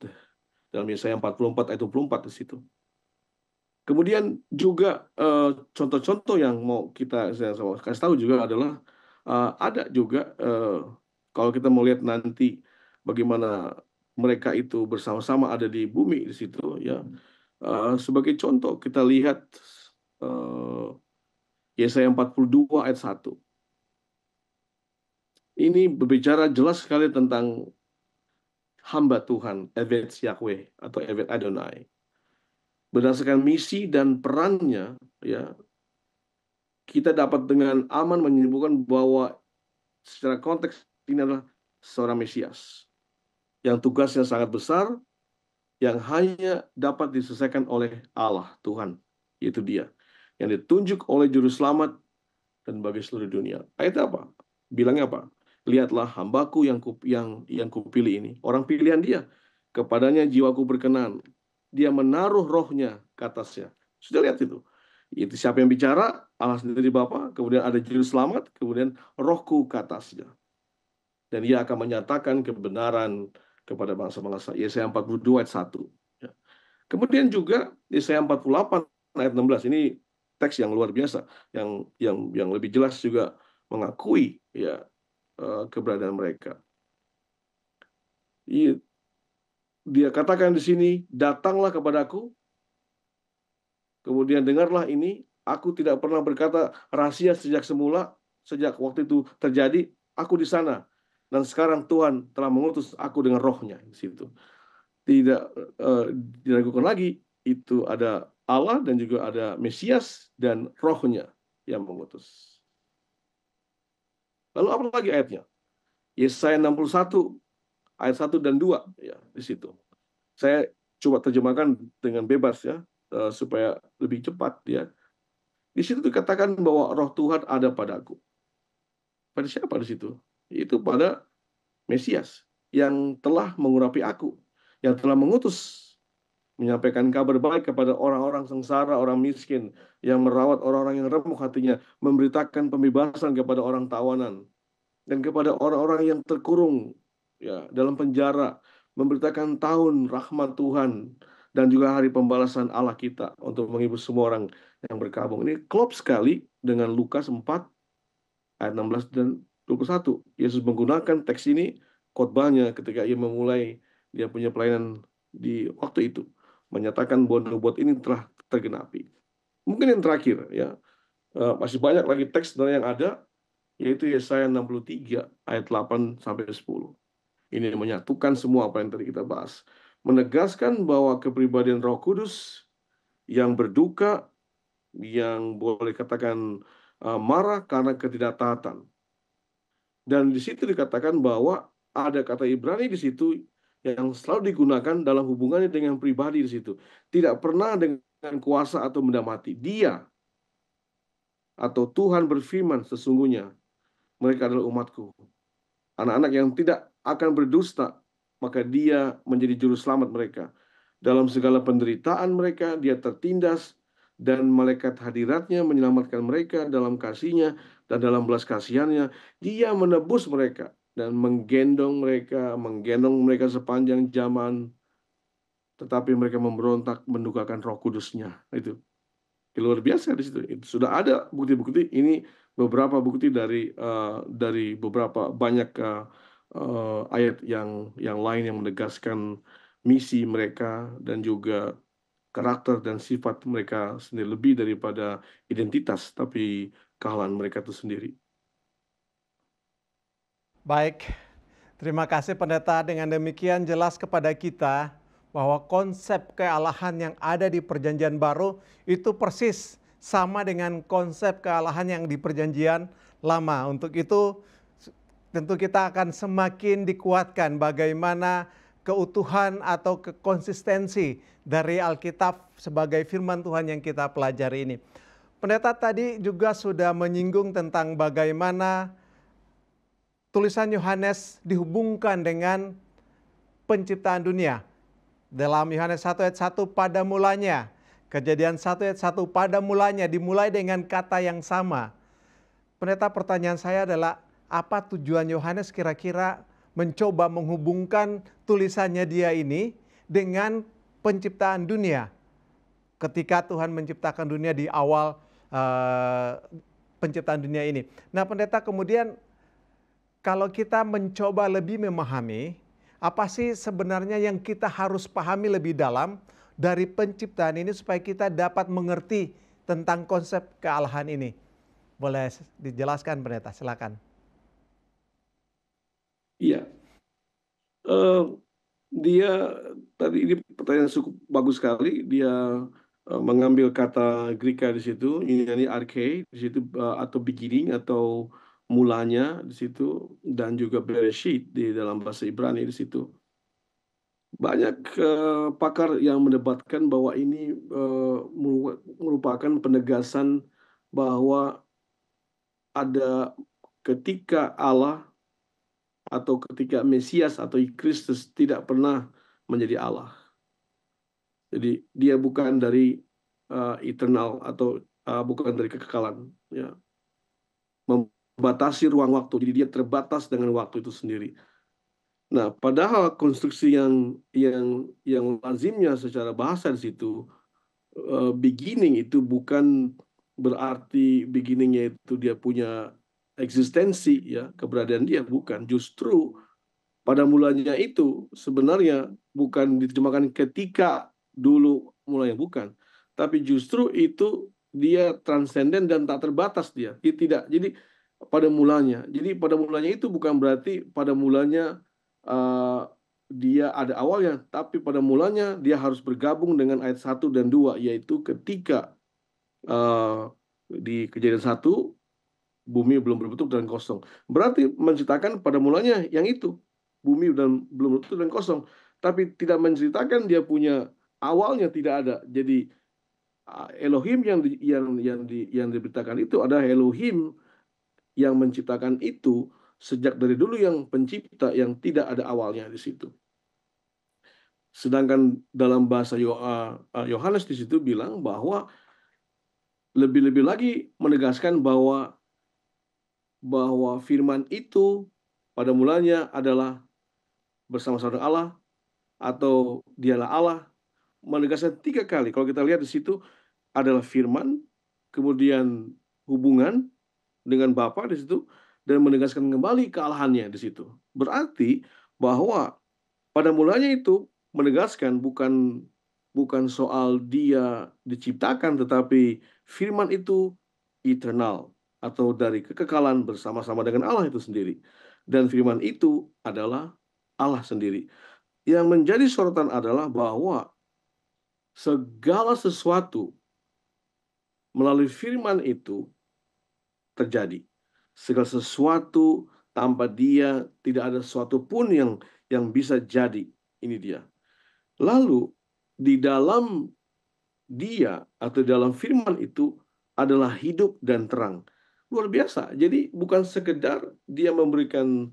dalam Yesaya 44 ayat 24 di situ. Kemudian juga eh, contoh-contoh yang mau kita saya kasih tahu juga adalah eh, ada juga eh, kalau kita mau lihat nanti bagaimana mereka itu bersama-sama ada di bumi di situ ya. Hmm. Sebagai contoh kita lihat Eh, Yesaya 42 ayat 1. Ini berbicara jelas sekali tentang hamba Tuhan, Evet Yahweh atau Evet Adonai. Berdasarkan misi dan perannya, ya kita dapat dengan aman menyimpulkan bahwa secara konteks ini adalah seorang Mesias yang tugasnya sangat besar yang hanya dapat diselesaikan oleh Allah Tuhan, yaitu dia yang ditunjuk oleh juru selamat dan bagi seluruh dunia. Ayat apa? Bilangnya apa? Lihatlah hambaku yang ku, yang yang kupilih ini, orang pilihan dia. Kepadanya jiwaku berkenan. Dia menaruh rohnya ke atasnya. Sudah lihat itu. Itu siapa yang bicara? Allah sendiri Bapa, kemudian ada juru selamat, kemudian rohku ke atasnya. Dan ia akan menyatakan kebenaran kepada bangsa-bangsa. Yesaya 42 ayat 1. Ya. Kemudian juga Yesaya 48 ayat 16 ini teks yang luar biasa yang yang yang lebih jelas juga mengakui ya eh, keberadaan mereka. Iya, dia katakan di sini, datanglah kepadaku, kemudian dengarlah ini, aku tidak pernah berkata rahasia sejak semula, sejak waktu itu terjadi, aku di sana. Dan sekarang Tuhan telah mengutus aku dengan rohnya di situ. Tidak uh, diragukan lagi, itu ada Allah dan juga ada Mesias dan rohnya yang mengutus. Lalu apa lagi ayatnya? Yesaya 61 ayat 1 dan 2 ya di situ. Saya coba terjemahkan dengan bebas ya eh, supaya lebih cepat ya. Di situ dikatakan bahwa roh Tuhan ada padaku. Pada siapa di situ? Itu pada Mesias yang telah mengurapi aku, yang telah mengutus menyampaikan kabar baik kepada orang-orang sengsara, orang miskin, yang merawat orang-orang yang remuk hatinya, memberitakan pembebasan kepada orang tawanan, dan kepada orang-orang yang terkurung ya dalam penjara, memberitakan tahun rahmat Tuhan dan juga hari pembalasan Allah kita untuk menghibur semua orang yang berkabung. Ini klop sekali dengan Lukas 4 ayat 16 dan 21. Yesus menggunakan teks ini khotbahnya ketika ia memulai dia punya pelayanan di waktu itu menyatakan bahwa nubuat ini telah tergenapi. Mungkin yang terakhir ya, eh, masih banyak lagi teks yang ada yaitu Yesaya 63 ayat 8 sampai 10. Ini menyatukan semua apa yang tadi kita bahas. Menegaskan bahwa kepribadian Roh Kudus yang berduka yang boleh katakan eh, marah karena ketidaktaatan. Dan di situ dikatakan bahwa ada kata Ibrani di situ yang selalu digunakan dalam hubungannya dengan pribadi di situ. Tidak pernah dengan kuasa atau benda mati. Dia atau Tuhan berfirman sesungguhnya mereka adalah umatku. Anak-anak yang tidak akan berdusta, maka dia menjadi juru selamat mereka. Dalam segala penderitaan mereka, dia tertindas dan malaikat hadiratnya menyelamatkan mereka dalam kasihnya dan dalam belas kasihannya. Dia menebus mereka dan menggendong mereka, menggendong mereka sepanjang zaman, tetapi mereka memberontak mendukakan Roh Kudusnya. Itu luar biasa di situ. Itu sudah ada bukti-bukti. Ini beberapa bukti dari uh, dari beberapa banyak uh, uh, ayat yang yang lain yang menegaskan misi mereka dan juga karakter dan sifat mereka sendiri lebih daripada identitas tapi kehalan mereka itu sendiri. Baik, terima kasih pendeta. Dengan demikian jelas kepada kita bahwa konsep kealahan yang ada di perjanjian baru itu persis sama dengan konsep kealahan yang di perjanjian lama. Untuk itu tentu kita akan semakin dikuatkan bagaimana keutuhan atau kekonsistensi dari Alkitab sebagai firman Tuhan yang kita pelajari ini. Pendeta tadi juga sudah menyinggung tentang bagaimana tulisan Yohanes dihubungkan dengan penciptaan dunia. Dalam Yohanes 1 ayat 1 pada mulanya, kejadian 1 ayat 1 pada mulanya dimulai dengan kata yang sama. Pendeta pertanyaan saya adalah apa tujuan Yohanes kira-kira mencoba menghubungkan tulisannya dia ini dengan penciptaan dunia. Ketika Tuhan menciptakan dunia di awal uh, penciptaan dunia ini. Nah pendeta kemudian kalau kita mencoba lebih memahami apa sih sebenarnya yang kita harus pahami lebih dalam dari penciptaan ini supaya kita dapat mengerti tentang konsep kealahan ini. Boleh dijelaskan pendeta, silakan. Iya. Uh, dia tadi ini pertanyaan cukup bagus sekali. Dia eh, mengambil kata Greek di situ, ini arche di situ eh, atau beginning atau mulanya di situ dan juga bereshit di dalam bahasa Ibrani di situ. Banyak uh, pakar yang mendebatkan bahwa ini uh, merupakan penegasan bahwa ada ketika Allah atau ketika Mesias atau Kristus tidak pernah menjadi Allah. Jadi dia bukan dari uh, eternal atau uh, bukan dari kekekalan. Ya batasi ruang waktu. Jadi dia terbatas dengan waktu itu sendiri. Nah, padahal konstruksi yang yang yang lazimnya secara bahasa di situ eh, beginning itu bukan berarti beginningnya itu dia punya eksistensi ya keberadaan dia bukan justru pada mulanya itu sebenarnya bukan diterjemahkan ketika dulu mulanya bukan tapi justru itu dia transenden dan tak terbatas dia, dia tidak jadi pada mulanya. Jadi pada mulanya itu bukan berarti pada mulanya uh, dia ada awalnya, tapi pada mulanya dia harus bergabung dengan ayat 1 dan 2 yaitu ketika uh, di kejadian 1 bumi belum berbentuk dan kosong. Berarti menceritakan pada mulanya yang itu bumi dan belum berbentuk dan kosong, tapi tidak menceritakan dia punya awalnya tidak ada. Jadi eh, Elohim yang di, yang yang di, yang diberitakan itu adalah Elohim yang menciptakan itu sejak dari dulu yang pencipta yang tidak ada awalnya di situ. Sedangkan dalam bahasa eh, eh, Yohanes di situ bilang bahwa lebih-lebih lagi menegaskan bahwa bahwa firman itu pada mulanya adalah bersama-sama Allah atau dialah Allah menegaskan tiga kali. Kalau kita lihat di situ adalah firman, kemudian hubungan, dengan Bapa di situ dan menegaskan kembali kealahannya di situ. Berarti bahwa pada mulanya itu menegaskan bukan bukan soal dia diciptakan tetapi firman itu eternal atau dari kekekalan bersama-sama dengan Allah itu sendiri. Dan firman itu adalah Allah sendiri. Yang menjadi sorotan adalah bahwa segala sesuatu melalui firman itu terjadi. Segala sesuatu tanpa dia tidak ada sesuatu pun yang yang bisa jadi. Ini dia. Lalu di dalam dia atau dalam firman itu adalah hidup dan terang. Luar biasa. Jadi bukan sekedar dia memberikan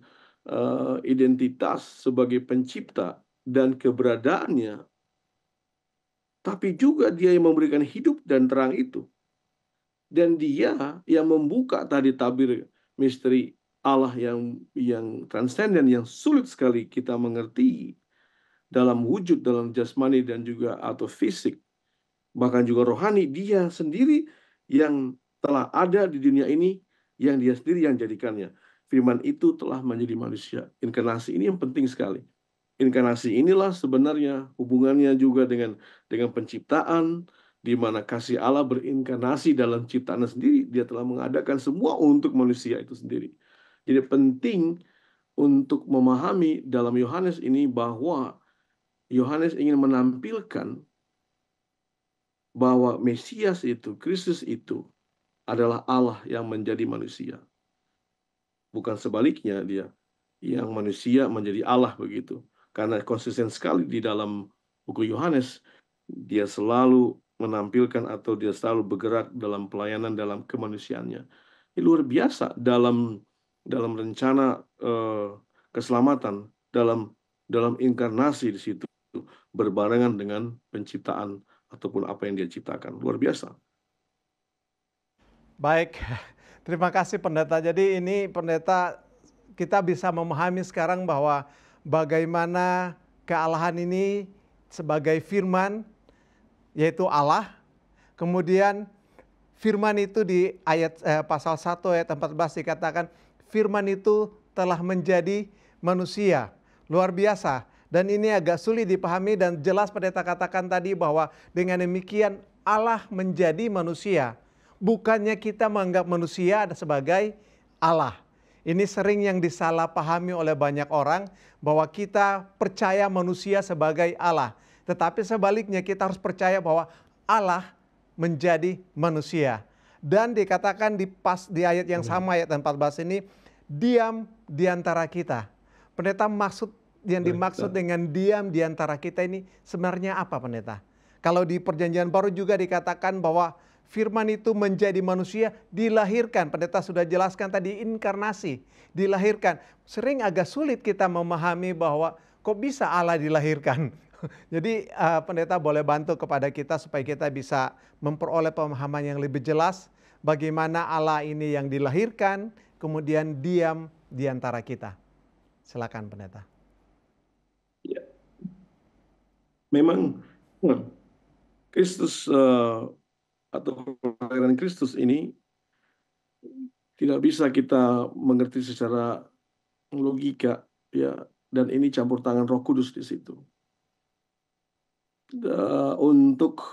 uh, identitas sebagai pencipta dan keberadaannya tapi juga dia yang memberikan hidup dan terang itu dan dia yang membuka tadi tabir misteri Allah yang yang transenden yang sulit sekali kita mengerti dalam wujud dalam jasmani dan juga atau fisik bahkan juga rohani dia sendiri yang telah ada di dunia ini yang dia sendiri yang jadikannya firman itu telah menjadi manusia inkarnasi ini yang penting sekali inkarnasi inilah sebenarnya hubungannya juga dengan dengan penciptaan di mana kasih Allah berinkarnasi dalam ciptaannya sendiri, dia telah mengadakan semua untuk manusia itu sendiri. Jadi penting untuk memahami dalam Yohanes ini bahwa Yohanes ingin menampilkan bahwa Mesias itu, Kristus itu adalah Allah yang menjadi manusia. Bukan sebaliknya dia yang manusia menjadi Allah begitu. Karena konsisten sekali di dalam buku Yohanes dia selalu menampilkan atau dia selalu bergerak dalam pelayanan dalam kemanusiaannya. Ini luar biasa dalam dalam rencana eh, keselamatan dalam dalam inkarnasi di situ berbarengan dengan penciptaan ataupun apa yang dia ciptakan. Luar biasa. Baik. Terima kasih pendeta. Jadi ini pendeta kita bisa memahami sekarang bahwa bagaimana kealahan ini sebagai firman yaitu Allah. Kemudian firman itu di ayat eh, pasal 1 ayat 14 dikatakan firman itu telah menjadi manusia. Luar biasa. Dan ini agak sulit dipahami dan jelas pendeta katakan tadi bahwa dengan demikian Allah menjadi manusia. Bukannya kita menganggap manusia sebagai Allah. Ini sering yang disalahpahami oleh banyak orang bahwa kita percaya manusia sebagai Allah. Tetapi sebaliknya kita harus percaya bahwa Allah menjadi manusia. Dan dikatakan di pas di ayat yang sama ayat 14 ini diam di antara kita. Pendeta maksud yang dimaksud dengan diam di antara kita ini sebenarnya apa pendeta? Kalau di perjanjian baru juga dikatakan bahwa firman itu menjadi manusia dilahirkan. Pendeta sudah jelaskan tadi inkarnasi, dilahirkan. Sering agak sulit kita memahami bahwa kok bisa Allah dilahirkan? Jadi uh, pendeta boleh bantu kepada kita supaya kita bisa memperoleh pemahaman yang lebih jelas bagaimana Allah ini yang dilahirkan kemudian diam di antara kita. Silakan pendeta. Ya. Memang hmm, Kristus uh, atau kelahiran Kristus ini tidak bisa kita mengerti secara logika ya dan ini campur tangan Roh Kudus di situ uh, untuk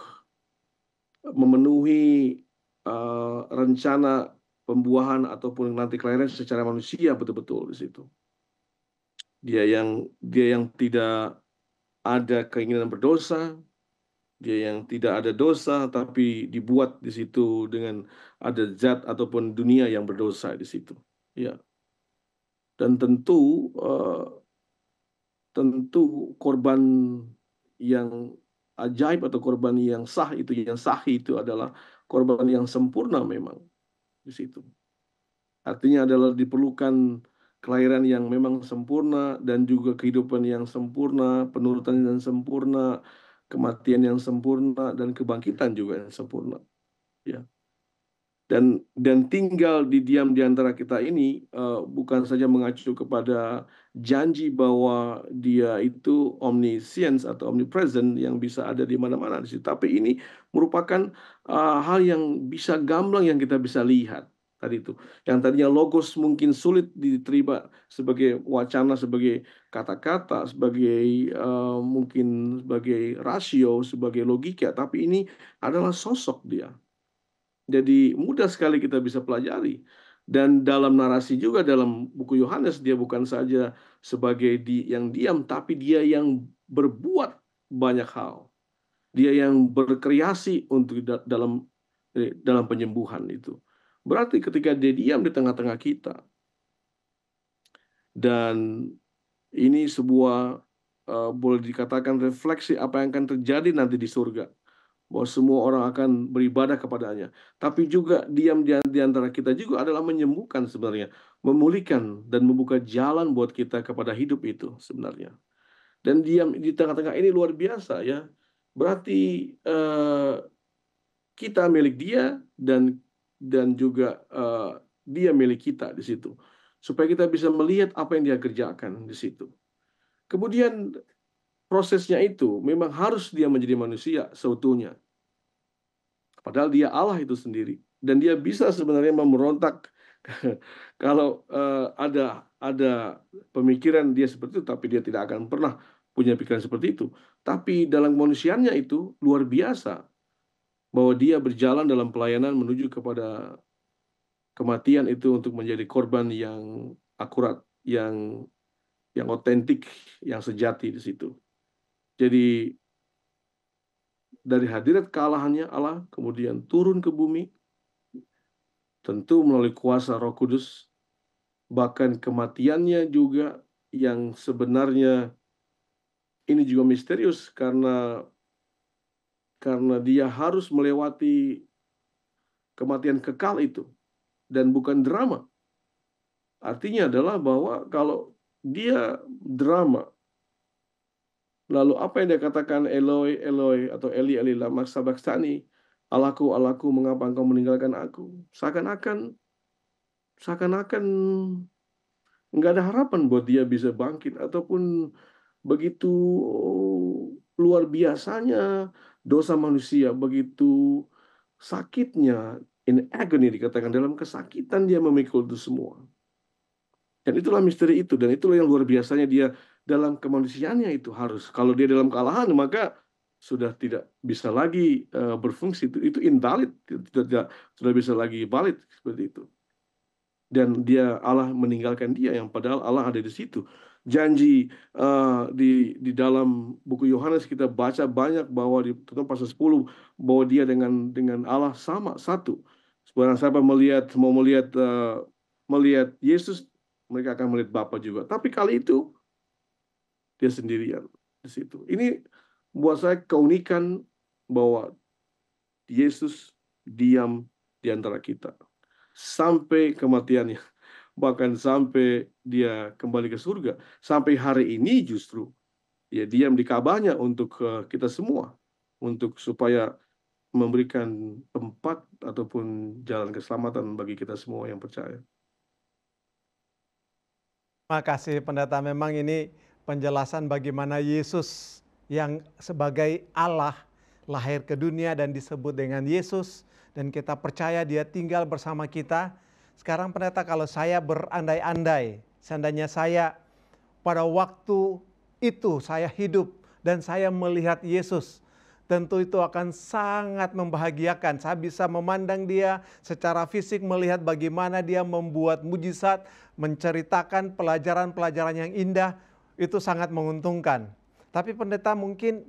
memenuhi uh, rencana pembuahan ataupun nanti kelahiran secara manusia betul-betul di situ. Dia yang dia yang tidak ada keinginan berdosa, dia yang tidak ada dosa tapi dibuat di situ dengan ada zat ataupun dunia yang berdosa di situ. Ya. Dan tentu uh, tentu korban yang ajaib atau korban yang sah itu yang sahih itu adalah korban yang sempurna memang di situ. Artinya adalah diperlukan kelahiran yang memang sempurna dan juga kehidupan yang sempurna, penurutan yang sempurna, kematian yang sempurna dan kebangkitan juga yang sempurna. Ya dan dan tinggal di diam di antara kita ini uh, bukan saja mengacu kepada janji bahwa dia itu omniscience atau omnipresent yang bisa ada di mana-mana di situ tapi ini merupakan uh, hal yang bisa gamblang yang kita bisa lihat tadi itu yang tadinya logos mungkin sulit diterima sebagai wacana sebagai kata-kata sebagai uh, mungkin sebagai rasio sebagai logika tapi ini adalah sosok dia jadi mudah sekali kita bisa pelajari. Dan dalam narasi juga dalam buku Yohanes dia bukan saja sebagai di, yang diam tapi dia yang berbuat banyak hal. Dia yang berkreasi untuk da dalam eh, dalam penyembuhan itu. Berarti ketika dia diam di tengah-tengah kita. Dan ini sebuah uh, boleh dikatakan refleksi apa yang akan terjadi nanti di surga bahwa semua orang akan beribadah kepadanya. Tapi juga diam di antara kita juga adalah menyembuhkan sebenarnya, memulihkan dan membuka jalan buat kita kepada hidup itu sebenarnya. Dan diam di tengah-tengah ini luar biasa ya. Berarti uh, kita milik dia dan dan juga uh, dia milik kita di situ. Supaya kita bisa melihat apa yang dia kerjakan di situ. Kemudian prosesnya itu memang harus dia menjadi manusia seutuhnya. Padahal dia Allah itu sendiri dan dia bisa sebenarnya memberontak kalau uh, ada ada pemikiran dia seperti itu tapi dia tidak akan pernah punya pikiran seperti itu. Tapi dalam manusianya itu luar biasa bahwa dia berjalan dalam pelayanan menuju kepada kematian itu untuk menjadi korban yang akurat, yang yang otentik, yang sejati di situ. Jadi dari hadirat kealahannya Allah kemudian turun ke bumi tentu melalui kuasa Roh Kudus bahkan kematiannya juga yang sebenarnya ini juga misterius karena karena dia harus melewati kematian kekal itu dan bukan drama. Artinya adalah bahwa kalau dia drama Lalu apa yang dia katakan Eloi, Eloi atau Eli, Eli lama sabachthani. Alaku, Alaku, mengapa engkau meninggalkan aku? Seakan-akan, seakan-akan nggak ada harapan buat dia bisa bangkit ataupun begitu luar biasanya dosa manusia begitu sakitnya in agony dikatakan dalam kesakitan dia memikul itu semua dan itulah misteri itu dan itulah yang luar biasanya dia dalam kemanusiaannya itu harus. Kalau dia dalam kekalahan maka sudah tidak bisa lagi uh, berfungsi itu itu invalid tidak, tidak sudah bisa lagi valid seperti itu dan dia Allah meninggalkan dia yang padahal Allah ada di situ janji uh, di di dalam buku Yohanes kita baca banyak bahwa di tentang pasal 10 bahwa dia dengan dengan Allah sama satu sebenarnya siapa melihat mau melihat uh, melihat Yesus mereka akan melihat Bapa juga tapi kali itu dia sendirian di situ. Ini buat saya keunikan bahwa Yesus diam di antara kita sampai kematiannya, bahkan sampai dia kembali ke surga. Sampai hari ini justru ya diam di kabahnya untuk eh, kita semua, untuk supaya memberikan tempat ataupun jalan keselamatan bagi kita semua yang percaya. Terima kasih pendeta. Memang ini penjelasan bagaimana Yesus yang sebagai Allah lahir ke dunia dan disebut dengan Yesus dan kita percaya dia tinggal bersama kita. Sekarang pendeta kalau saya berandai-andai, seandainya saya pada waktu itu saya hidup dan saya melihat Yesus, tentu itu akan sangat membahagiakan. Saya bisa memandang dia secara fisik, melihat bagaimana dia membuat mujizat, menceritakan pelajaran-pelajaran yang indah, itu sangat menguntungkan. Tapi pendeta mungkin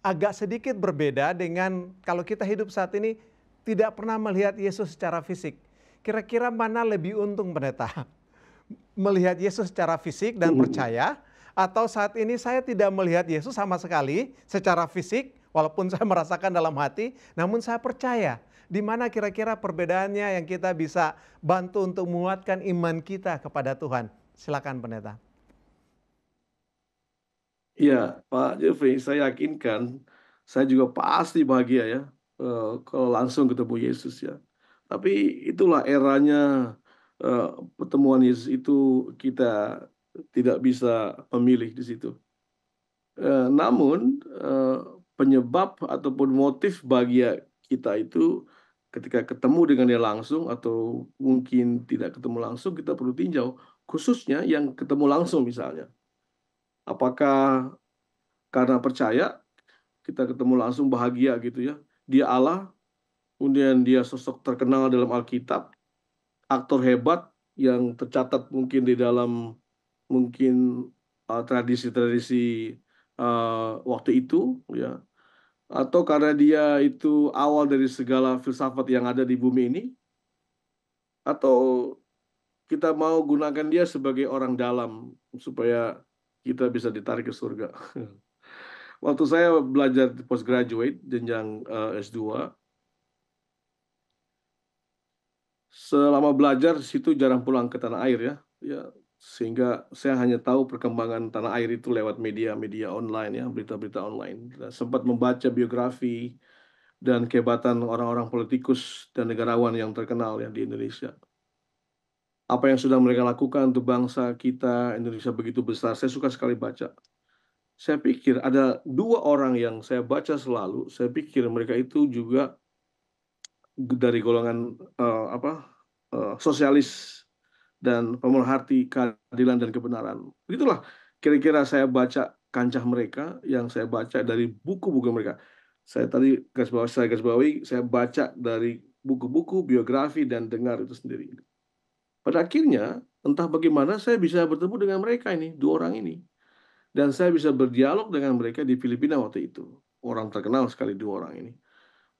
agak sedikit berbeda dengan kalau kita hidup saat ini tidak pernah melihat Yesus secara fisik. Kira-kira mana lebih untung pendeta? Melihat Yesus secara fisik dan percaya atau saat ini saya tidak melihat Yesus sama sekali secara fisik walaupun saya merasakan dalam hati namun saya percaya di mana kira-kira perbedaannya yang kita bisa bantu untuk menguatkan iman kita kepada Tuhan. Silakan pendeta. Iya, Pak Jeffrey, saya yakinkan saya juga pasti bahagia ya eh, kalau langsung ketemu Yesus ya. Tapi itulah eranya eh, pertemuan Yesus itu kita tidak bisa memilih di situ. Eh, namun penyebab ataupun motif bahagia kita itu ketika ketemu dengan dia langsung atau mungkin tidak ketemu langsung kita perlu tinjau khususnya yang ketemu langsung misalnya Apakah karena percaya kita ketemu langsung bahagia gitu ya? Dia Allah, kemudian dia sosok terkenal dalam Alkitab, aktor hebat yang tercatat mungkin di dalam mungkin eh, tradisi-tradisi uh, uh, waktu itu ya atau karena dia itu awal dari segala filsafat yang ada di bumi ini atau kita mau gunakan dia sebagai orang dalam supaya kita bisa ditarik ke surga. Waktu saya belajar postgraduate jenjang eh, S2 selama belajar situ jarang pulang ke tanah air ya. Ya, sehingga saya hanya tahu perkembangan tanah air itu lewat media-media online ya berita-berita online sempat membaca biografi dan kehebatan orang-orang politikus dan negarawan yang terkenal ya di Indonesia apa yang sudah mereka lakukan untuk bangsa kita Indonesia begitu besar. Saya suka sekali baca. Saya pikir ada dua orang yang saya baca selalu. Saya pikir mereka itu juga dari golongan uh, apa uh, sosialis dan pemerhati keadilan dan kebenaran. begitulah kira-kira saya baca kancah mereka yang saya baca dari buku-buku mereka. Saya tadi garis bawah saya garis bawahi saya baca dari buku-buku biografi dan dengar itu sendiri. Pada akhirnya, entah bagaimana saya bisa bertemu dengan mereka ini, dua orang ini. Dan saya bisa berdialog dengan mereka di Filipina waktu itu. Orang terkenal sekali dua orang ini.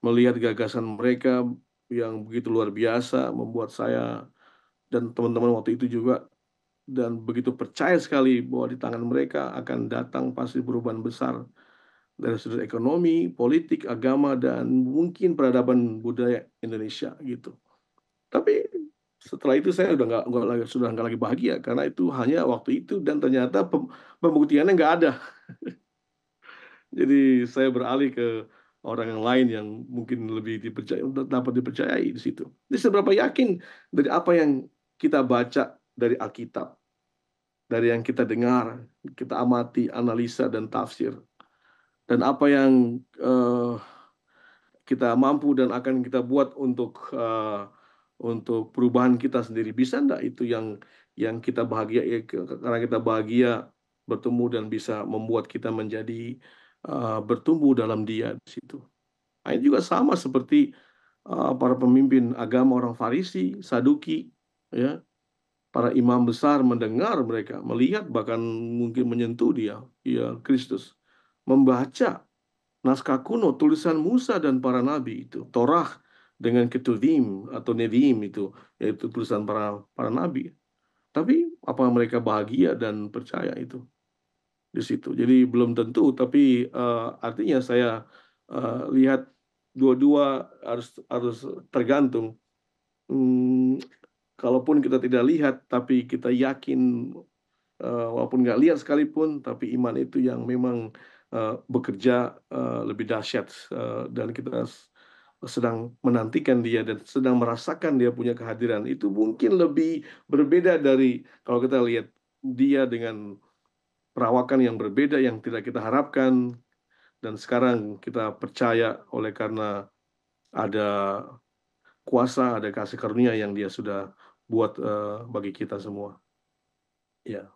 Melihat gagasan mereka yang begitu luar biasa membuat saya dan teman-teman waktu itu juga dan begitu percaya sekali bahwa di tangan mereka akan datang pasti perubahan besar dari sudut ekonomi, politik, agama dan mungkin peradaban budaya Indonesia gitu. Tapi setelah itu saya udah nggak lagi sudah nggak lagi bahagia karena itu hanya waktu itu dan ternyata pembuktiannya nggak ada jadi saya beralih ke orang yang lain yang mungkin lebih dipercaya dapat dipercayai di situ jadi seberapa yakin dari apa yang kita baca dari Alkitab dari yang kita dengar kita amati analisa dan tafsir dan apa yang uh, kita mampu dan akan kita buat untuk uh, untuk perubahan kita sendiri bisa enggak itu yang yang kita bahagia ya, karena kita bahagia bertemu dan bisa membuat kita menjadi uh, bertumbuh dalam dia di situ. Nah, ini juga sama seperti uh, para pemimpin agama orang Farisi, Saduki, ya. Para imam besar mendengar mereka, melihat bahkan mungkin menyentuh dia, ya Kristus. Membaca naskah kuno, tulisan Musa dan para nabi itu, Torah dengan ketuvim atau nevim itu yaitu tulisan para para nabi. Tapi apa mereka bahagia dan percaya itu di situ. Jadi belum tentu tapi uh, artinya saya uh, lihat dua-dua harus harus tergantung. Hmm, kalaupun kita tidak lihat tapi kita yakin uh, walaupun nggak lihat sekalipun tapi iman itu yang memang uh, bekerja uh, lebih dahsyat uh, dan kita sedang menantikan dia dan sedang merasakan dia punya kehadiran itu mungkin lebih berbeda dari kalau kita lihat dia dengan perawakan yang berbeda yang tidak kita harapkan dan sekarang kita percaya oleh karena ada kuasa ada kasih karunia yang dia sudah buat eh, bagi kita semua. Ya.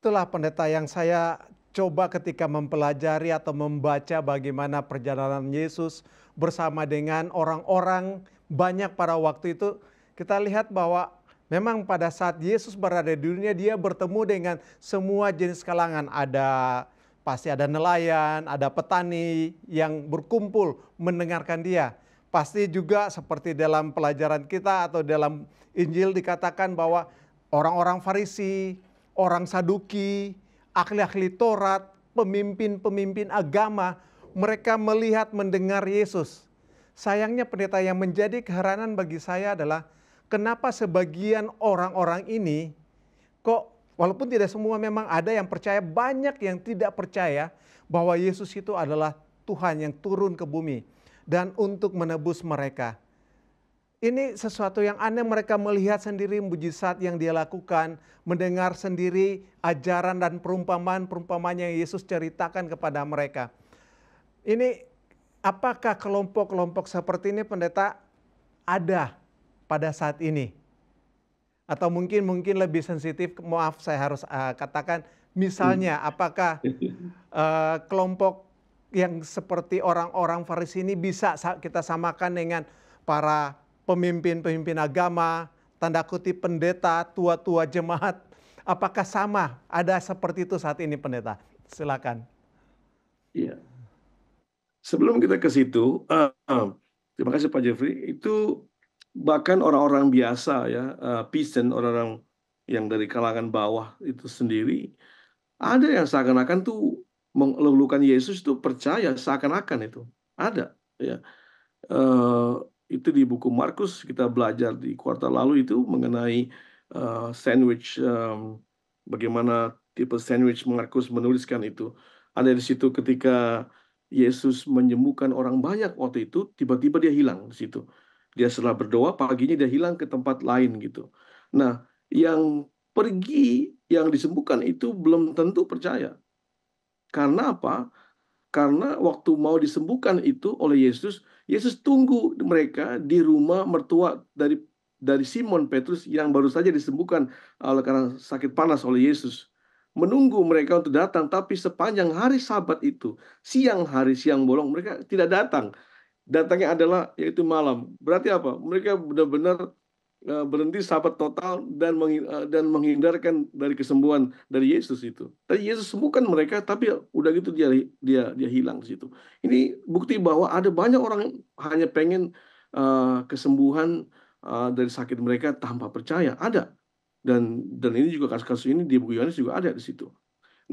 Itulah pendeta yang saya coba ketika mempelajari atau membaca bagaimana perjalanan Yesus bersama dengan orang-orang banyak pada waktu itu, kita lihat bahwa memang pada saat Yesus berada di dunia, dia bertemu dengan semua jenis kalangan. Ada pasti ada nelayan, ada petani yang berkumpul mendengarkan dia. Pasti juga seperti dalam pelajaran kita atau dalam Injil dikatakan bahwa orang-orang Farisi, orang Saduki, ahli-ahli Torat pemimpin-pemimpin agama mereka melihat mendengar Yesus. Sayangnya pendeta yang menjadi keheranan bagi saya adalah kenapa sebagian orang-orang ini kok walaupun tidak semua memang ada yang percaya, banyak yang tidak percaya bahwa Yesus itu adalah Tuhan yang turun ke bumi dan untuk menebus mereka. Ini sesuatu yang aneh mereka melihat sendiri mujizat yang dia lakukan, mendengar sendiri ajaran dan perumpamaan-perumpamaan yang Yesus ceritakan kepada mereka. Ini apakah kelompok-kelompok seperti ini pendeta ada pada saat ini? Atau mungkin mungkin lebih sensitif, maaf saya harus uh, katakan, misalnya hmm. apakah uh, kelompok yang seperti orang-orang Farisi ini bisa kita samakan dengan para pemimpin-pemimpin agama, tanda kutip pendeta, tua-tua jemaat. Apakah sama ada seperti itu saat ini pendeta? Silakan. Iya. Yeah sebelum kita ke situ, uh, uh, terima kasih Pak Jeffrey, itu bahkan orang-orang biasa ya, uh, peasant, orang-orang yang dari kalangan bawah itu sendiri, ada yang seakan-akan tuh mengelulukan Yesus itu percaya seakan-akan itu ada ya uh, itu di buku Markus kita belajar di kuartal lalu itu mengenai uh, sandwich um, bagaimana tipe sandwich Markus menuliskan itu ada di situ ketika Yesus menyembuhkan orang banyak waktu itu, tiba-tiba dia hilang di situ. Dia setelah berdoa paginya dia hilang ke tempat lain gitu. Nah, yang pergi yang disembuhkan itu belum tentu percaya. Karena apa? Karena waktu mau disembuhkan itu oleh Yesus, Yesus tunggu mereka di rumah mertua dari dari Simon Petrus yang baru saja disembuhkan oleh karena sakit panas oleh Yesus menunggu mereka untuk datang, tapi sepanjang hari Sabat itu, siang hari siang bolong mereka tidak datang. Datangnya adalah yaitu malam. Berarti apa? Mereka benar-benar eh, berhenti Sabat total dan eh, dan menghindarkan dari kesembuhan dari Yesus itu. tapi Yesus sembuhkan mereka tapi udah gitu dia dia dia hilang di situ. Ini bukti bahwa ada banyak orang hanya pengen uh, kesembuhan uh, dari sakit mereka tanpa percaya. Ada dan dan ini juga kasus-kasus ini di Buku Yohanes juga ada di situ.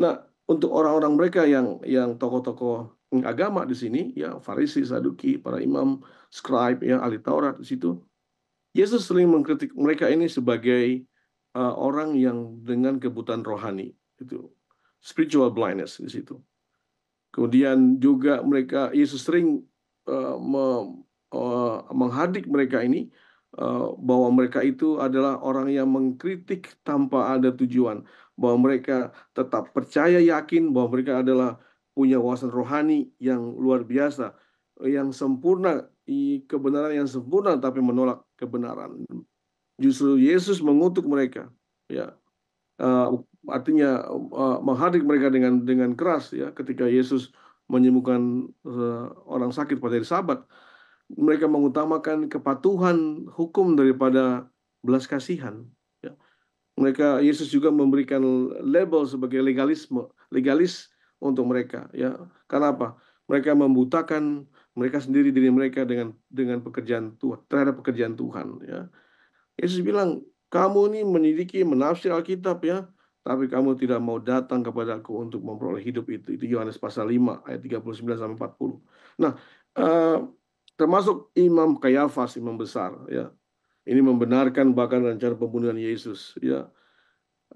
Nah, untuk orang-orang mereka yang yang tokoh-tokoh agama di sini, ya Farisi, Saduki, para imam, scribe, ya ahli Taurat di situ, Yesus sering mengkritik mereka ini sebagai uh, orang yang dengan kebutuhan rohani, itu spiritual blindness di situ. Kemudian juga mereka Yesus sering uh, me, uh, menghadik mereka ini Eh, bahwa mereka itu adalah orang yang mengkritik tanpa ada tujuan, bahwa mereka tetap percaya yakin bahwa mereka adalah punya wawasan rohani yang luar biasa, yang sempurna, kebenaran yang sempurna tapi menolak kebenaran. Justru Yesus mengutuk mereka, ya. Uh, artinya uh, mereka dengan dengan keras ya ketika Yesus menyembuhkan uh, orang sakit pada hari Sabat mereka mengutamakan kepatuhan hukum daripada belas kasihan. Ya. Mereka Yesus juga memberikan label sebagai legalisme, legalis untuk mereka. Ya, karena apa? Mereka membutakan mereka sendiri diri mereka dengan dengan pekerjaan Tuhan terhadap pekerjaan Tuhan. Ya. Yesus bilang, kamu ini menyidiki, menafsir Alkitab ya, tapi kamu tidak mau datang kepada aku untuk memperoleh hidup itu. Itu Yohanes pasal 5 ayat 39 sampai 40. Nah, eh, termasuk imam Kayafas imam besar ya ini membenarkan bahkan rencana pembunuhan Yesus ya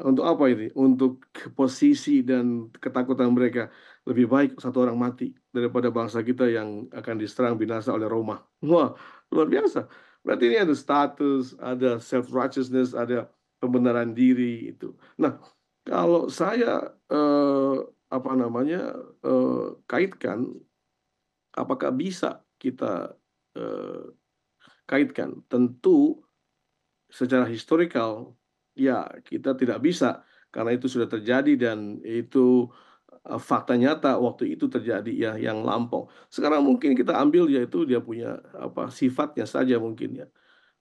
untuk apa ini untuk posisi dan ketakutan mereka lebih baik satu orang mati daripada bangsa kita yang akan diserang binasa oleh Roma wah luar biasa berarti ini ada status ada self righteousness ada pembenaran diri itu nah kalau saya eh, apa namanya eh, kaitkan apakah bisa kita eh, kaitkan. Tentu secara historikal ya kita tidak bisa karena itu sudah terjadi dan itu eh, fakta nyata waktu itu terjadi ya yang lampau. Sekarang mungkin kita ambil yaitu dia punya apa sifatnya saja mungkin ya.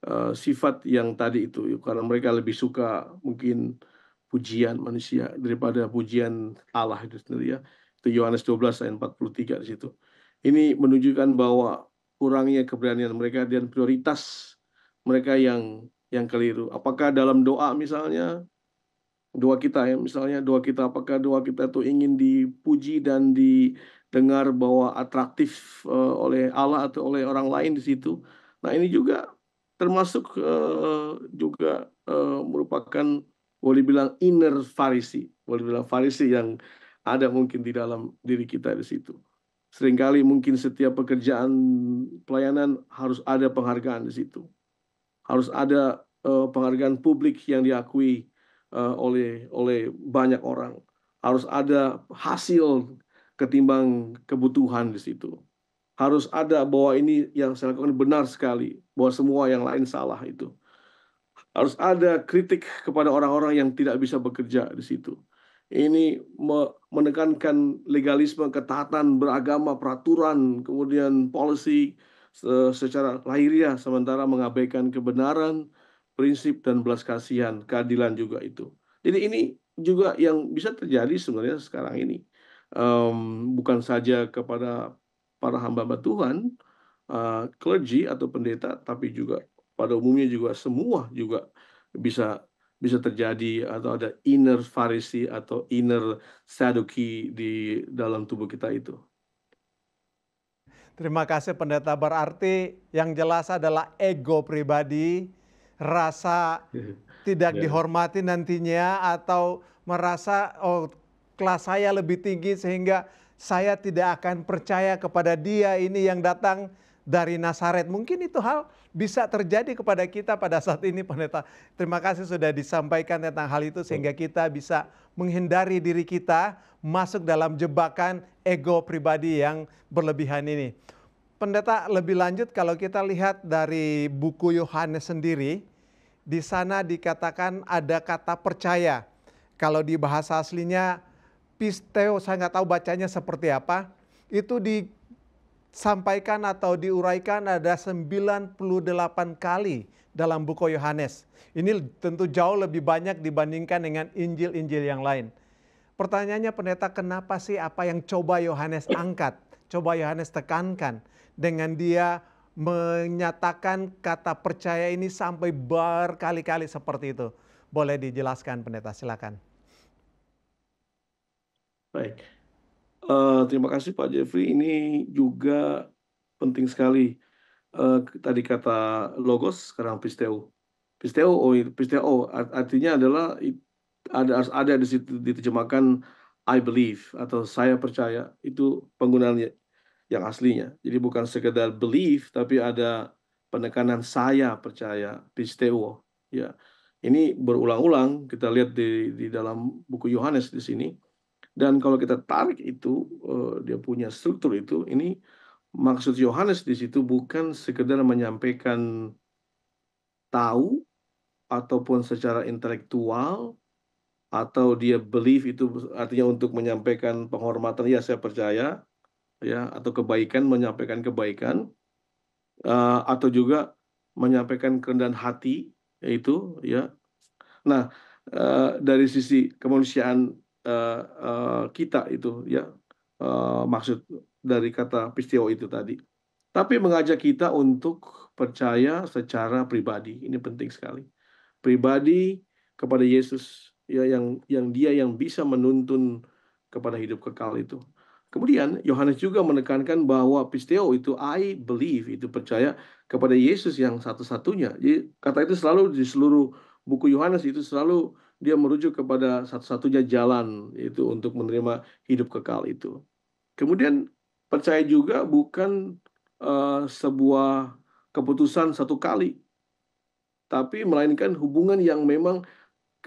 Eh, sifat yang tadi itu karena mereka lebih suka mungkin pujian manusia daripada pujian Allah itu sendiri ya. Itu Yohanes 12 ayat 43 di situ. Ini menunjukkan bahwa kurangnya keberanian mereka dan prioritas mereka yang yang keliru. Apakah dalam doa misalnya doa kita ya misalnya doa kita apakah doa kita itu ingin dipuji dan didengar bahwa atraktif uh, oleh Allah atau oleh orang lain di situ. Nah, ini juga termasuk uh, juga uh, merupakan boleh bilang inner farisi, boleh bilang farisi yang ada mungkin di dalam diri kita di situ seringkali mungkin setiap pekerjaan pelayanan harus ada penghargaan di situ. Harus ada uh, penghargaan publik yang diakui uh, oleh oleh banyak orang. Harus ada hasil ketimbang kebutuhan di situ. Harus ada bahwa ini yang saya lakukan benar sekali, bahwa semua yang lain salah itu. Harus ada kritik kepada orang-orang yang tidak bisa bekerja di situ ini menekankan legalisme ketaatan beragama peraturan kemudian policy secara lahiriah sementara mengabaikan kebenaran prinsip dan belas kasihan keadilan juga itu jadi ini juga yang bisa terjadi sebenarnya sekarang ini um, bukan saja kepada para hamba Tuhan uh, clergy atau pendeta tapi juga pada umumnya juga semua juga bisa bisa terjadi atau ada inner Farisi atau inner Saduki di dalam tubuh kita itu. Terima kasih pendeta berarti yang jelas adalah ego pribadi, rasa tidak yeah. dihormati nantinya atau merasa oh kelas saya lebih tinggi sehingga saya tidak akan percaya kepada dia ini yang datang dari Nasaret. Mungkin itu hal bisa terjadi kepada kita pada saat ini pendeta. Terima kasih sudah disampaikan tentang hal itu sehingga kita bisa menghindari diri kita masuk dalam jebakan ego pribadi yang berlebihan ini. Pendeta lebih lanjut kalau kita lihat dari buku Yohanes sendiri, di sana dikatakan ada kata percaya. Kalau di bahasa aslinya pisteo saya nggak tahu bacanya seperti apa. Itu di disampaikan atau diuraikan ada 98 kali dalam buku Yohanes. Ini tentu jauh lebih banyak dibandingkan dengan Injil-Injil yang lain. Pertanyaannya pendeta kenapa sih apa yang coba Yohanes angkat, coba Yohanes tekankan dengan dia menyatakan kata percaya ini sampai berkali-kali seperti itu. Boleh dijelaskan pendeta silakan. Baik. Eh, terima kasih Pak Jeffrey. Ini juga penting sekali. Uh, tadi kata logos sekarang pisteo. Pisteo, oh, pisteo artinya adalah ada ada di situ diterjemahkan I believe atau saya percaya itu penggunaannya yang aslinya. Jadi bukan sekedar believe tapi ada penekanan saya percaya pisteo. Ya. Ini berulang-ulang kita lihat di di dalam buku Yohanes di sini dan kalau kita tarik itu, eh, dia punya struktur itu, ini maksud Yohanes di situ bukan sekedar menyampaikan tahu ataupun secara intelektual atau dia belief itu artinya untuk menyampaikan penghormatan ya saya percaya ya atau kebaikan menyampaikan kebaikan uh, atau juga menyampaikan kerendahan hati yaitu ya nah uh, dari sisi kemanusiaan uh, uh, kita itu ya uh, maksud dari kata pistio itu tadi tapi mengajak kita untuk percaya secara pribadi ini penting sekali pribadi kepada Yesus ya yang yang dia yang bisa menuntun kepada hidup kekal itu Kemudian Yohanes juga menekankan bahwa pisteo itu I believe itu percaya kepada Yesus yang satu-satunya. Jadi kata itu selalu di seluruh buku Yohanes itu selalu dia merujuk kepada satu-satunya jalan itu untuk menerima hidup kekal itu. Kemudian percaya juga bukan uh, sebuah keputusan satu kali, tapi melainkan hubungan yang memang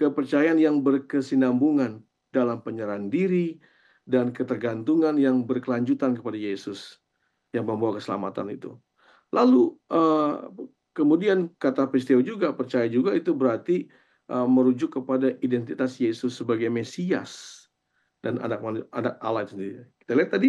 kepercayaan yang berkesinambungan dalam penyerahan diri dan ketergantungan yang berkelanjutan kepada Yesus yang membawa keselamatan itu. Lalu uh, kemudian kata Pistio juga percaya juga itu berarti Eh, merujuk kepada identitas Yesus sebagai Mesias dan anak anak Allah itu sendiri. Kita lihat tadi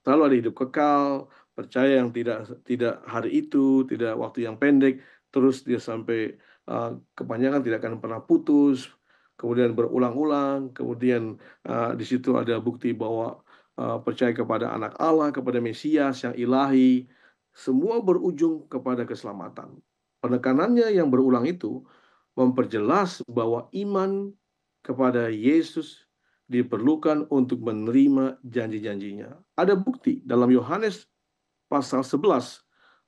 selalu ada hidup kekal, percaya yang tidak tidak hari itu, tidak waktu yang pendek, terus dia sampai uh, kepanjangan tidak akan pernah putus, kemudian berulang-ulang, kemudian uh, di situ ada bukti bahwa uh, percaya kepada anak Allah, kepada Mesias yang ilahi, semua berujung kepada keselamatan. Penekanannya yang berulang itu memperjelas bahwa iman kepada Yesus diperlukan untuk menerima janji-janjinya. Ada bukti dalam Yohanes pasal 11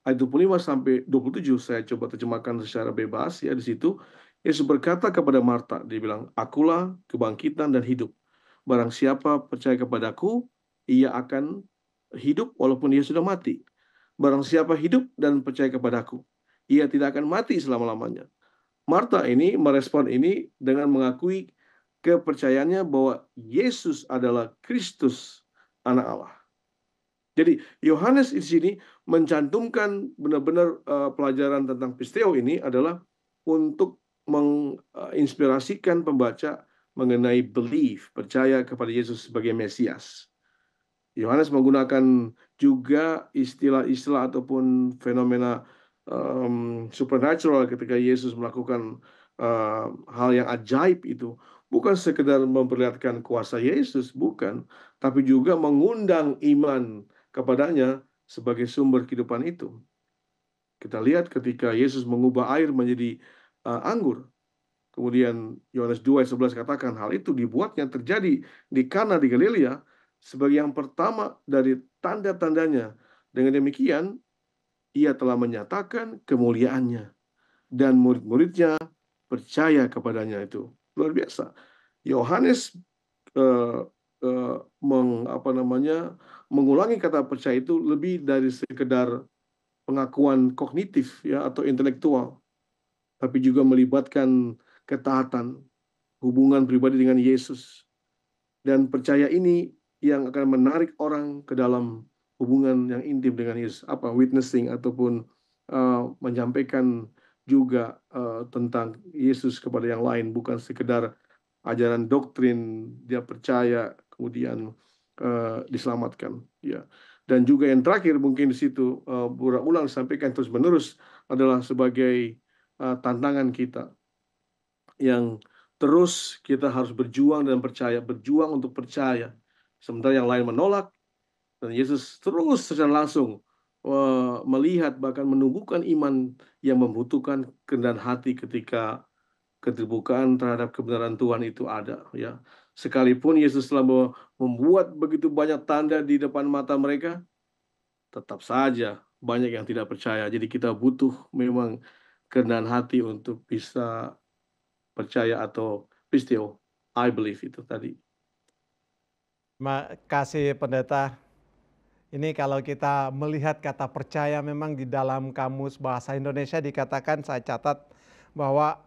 ayat 25 sampai 27 saya coba terjemahkan secara bebas ya di situ Yesus berkata kepada Marta, dia bilang, "Akulah kebangkitan dan hidup. Barang siapa percaya kepadaku, ia akan hidup walaupun ia sudah mati. Barang siapa hidup dan percaya kepadaku, ia tidak akan mati selama-lamanya. Marta ini merespon ini dengan mengakui kepercayaannya bahwa Yesus adalah Kristus, Anak Allah. Jadi Yohanes di sini mencantumkan benar-benar uh, pelajaran tentang pisteo ini adalah untuk menginspirasikan pembaca mengenai belief, percaya kepada Yesus sebagai Mesias. Yohanes menggunakan juga istilah-istilah ataupun fenomena um, supernatural ketika Yesus melakukan uh, hal yang ajaib itu bukan sekedar memperlihatkan kuasa Yesus bukan tapi juga mengundang iman kepadanya sebagai sumber kehidupan itu kita lihat ketika Yesus mengubah air menjadi uh, anggur kemudian Yohanes 2 ayat 11 katakan hal itu dibuatnya terjadi di Kana di Galilea sebagai yang pertama dari tanda-tandanya dengan demikian ia telah menyatakan kemuliaannya dan murid-muridnya percaya kepadanya itu luar biasa Yohanes uh, uh, meng, apa namanya mengulangi kata percaya itu lebih dari sekedar pengakuan kognitif ya atau intelektual tapi juga melibatkan ketaatan hubungan pribadi dengan Yesus dan percaya ini yang akan menarik orang ke dalam hubungan yang intim dengan Yesus apa witnessing ataupun uh, menyampaikan juga uh, tentang Yesus kepada yang lain bukan sekedar ajaran doktrin dia percaya kemudian uh, diselamatkan ya dan juga yang terakhir mungkin di situ uh, berulang sampaikan terus menerus adalah sebagai uh, tantangan kita yang terus kita harus berjuang dan percaya berjuang untuk percaya sementara yang lain menolak dan Yesus terus secara langsung eh, melihat bahkan menumbuhkan iman yang membutuhkan kerendahan hati ketika keterbukaan terhadap kebenaran Tuhan itu ada ya sekalipun Yesus telah membuat begitu banyak tanda di depan mata mereka tetap saja banyak yang tidak percaya jadi kita butuh memang kerendahan hati untuk bisa percaya atau pistio I believe itu tadi Terima kasih pendeta ini kalau kita melihat kata percaya memang di dalam kamus bahasa Indonesia dikatakan saya catat bahwa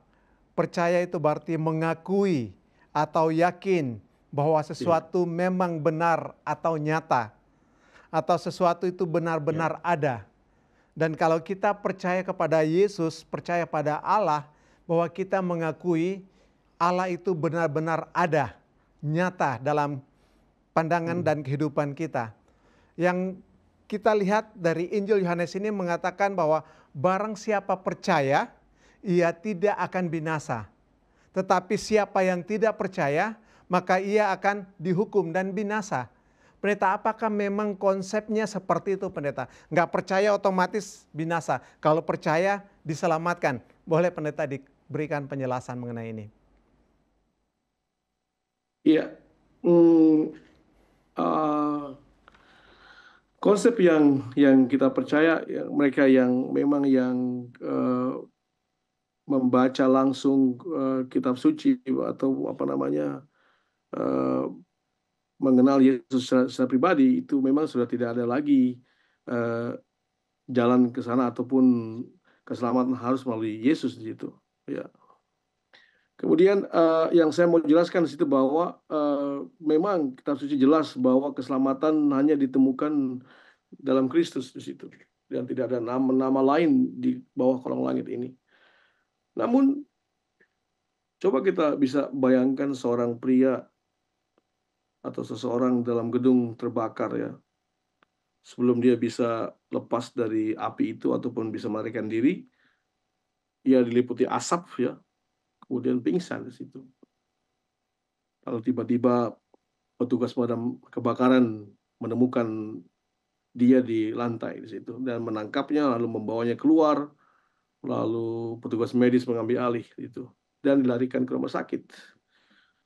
percaya itu berarti mengakui atau yakin bahwa iya. sesuatu ya. memang benar atau nyata atau sesuatu itu benar-benar ya. ada. Dan kalau kita percaya kepada Yesus, percaya pada Allah bahwa kita mengakui Allah itu benar-benar ada, nyata dalam pandangan hmm. dan kehidupan kita yang kita lihat dari Injil Yohanes ini mengatakan bahwa barang siapa percaya, ia tidak akan binasa. Tetapi siapa yang tidak percaya, maka ia akan dihukum dan binasa. Pendeta, apakah memang konsepnya seperti itu pendeta? Nggak percaya otomatis binasa. Kalau percaya diselamatkan. Boleh pendeta diberikan penjelasan mengenai ini? Iya. Hmm, uh, konsep yang yang kita percaya yang mereka yang memang yang uh, membaca langsung uh, kitab suci atau apa namanya uh, mengenal Yesus secara, secara pribadi itu memang sudah tidak ada lagi uh, jalan ke sana ataupun keselamatan harus melalui Yesus di situ ya Kemudian uh, yang saya mau jelaskan di situ bahwa uh, memang kitab suci jelas bahwa keselamatan hanya ditemukan dalam Kristus di situ dan tidak ada nama-nama lain di bawah kolong langit ini. Namun coba kita bisa bayangkan seorang pria atau seseorang dalam gedung terbakar ya. Sebelum dia bisa lepas dari api itu ataupun bisa melarikan diri, ia diliputi asap ya, kemudian pingsan di situ. Lalu tiba-tiba petugas pemadam kebakaran menemukan dia di lantai di situ dan menangkapnya lalu membawanya keluar lalu petugas medis mengambil alih itu dan dilarikan ke rumah sakit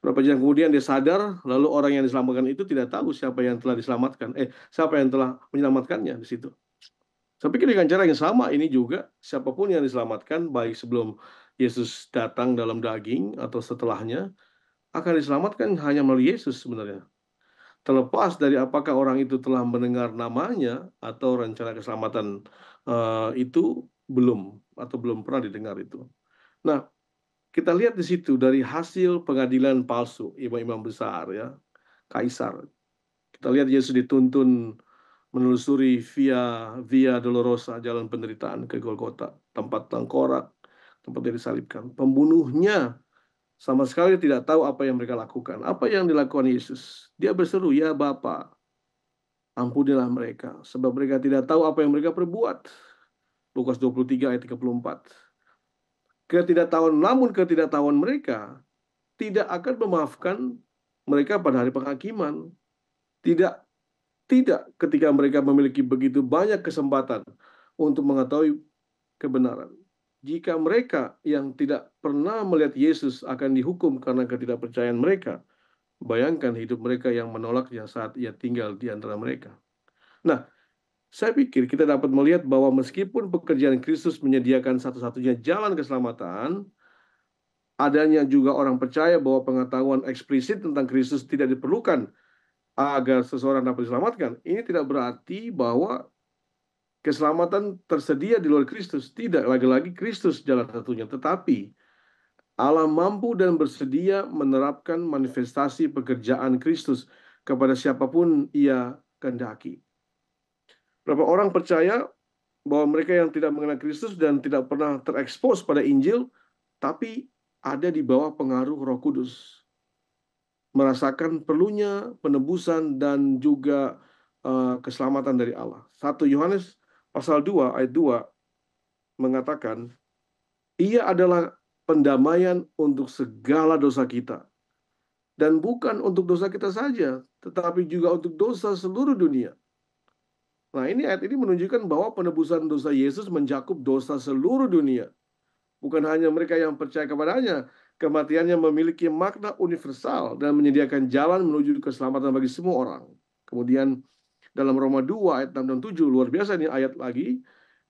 Berapa jam kemudian dia sadar, lalu orang yang diselamatkan itu tidak tahu siapa yang telah diselamatkan. Eh, siapa yang telah menyelamatkannya di situ. Saya pikir dengan cara yang sama ini juga, siapapun yang diselamatkan, baik sebelum Yesus datang dalam daging atau setelahnya akan diselamatkan hanya melalui Yesus sebenarnya. Terlepas dari apakah orang itu telah mendengar namanya atau rencana keselamatan uh, itu belum atau belum pernah didengar itu. Nah, kita lihat di situ dari hasil pengadilan palsu imam-imam besar ya, kaisar. Kita lihat Yesus dituntun menelusuri via via dolorosa jalan penderitaan ke Golgota, tempat tengkorak, tempat dia disalibkan. Pembunuhnya sama sekali tidak tahu apa yang mereka lakukan. Apa yang dilakukan Yesus? Dia berseru, "Ya Bapa, ampunilah mereka, sebab mereka tidak tahu apa yang mereka perbuat." Lukas 23 ayat 34. Ketidaktahuan namun ketidaktahuan mereka tidak akan memaafkan mereka pada hari penghakiman. Tidak tidak ketika mereka memiliki begitu banyak kesempatan untuk mengetahui kebenaran jika mereka yang tidak pernah melihat Yesus akan dihukum karena ketidakpercayaan mereka, bayangkan hidup mereka yang menolaknya saat ia tinggal di antara mereka. Nah, saya pikir kita dapat melihat bahwa meskipun pekerjaan Kristus menyediakan satu-satunya jalan keselamatan, adanya juga orang percaya bahwa pengetahuan eksplisit tentang Kristus tidak diperlukan agar seseorang dapat diselamatkan. Ini tidak berarti bahwa keselamatan tersedia di luar Kristus. Tidak, lagi-lagi Kristus jalan satunya. Tetapi Allah mampu dan bersedia menerapkan manifestasi pekerjaan Kristus kepada siapapun ia kendaki. Berapa orang percaya bahwa mereka yang tidak mengenal Kristus dan tidak pernah terekspos pada Injil, tapi ada di bawah pengaruh roh kudus. Merasakan perlunya penebusan dan juga eh, keselamatan dari Allah. 1 Yohanes pasal 2 ayat 2 mengatakan ia adalah pendamaian untuk segala dosa kita dan bukan untuk dosa kita saja tetapi juga untuk dosa seluruh dunia. Nah, ini ayat ini menunjukkan bahwa penebusan dosa Yesus mencakup dosa seluruh dunia. Bukan hanya mereka yang percaya kepadanya, kematiannya memiliki makna universal dan menyediakan jalan menuju keselamatan bagi semua orang. Kemudian dalam Roma 2 ayat 6 dan 7 luar biasa nih ayat lagi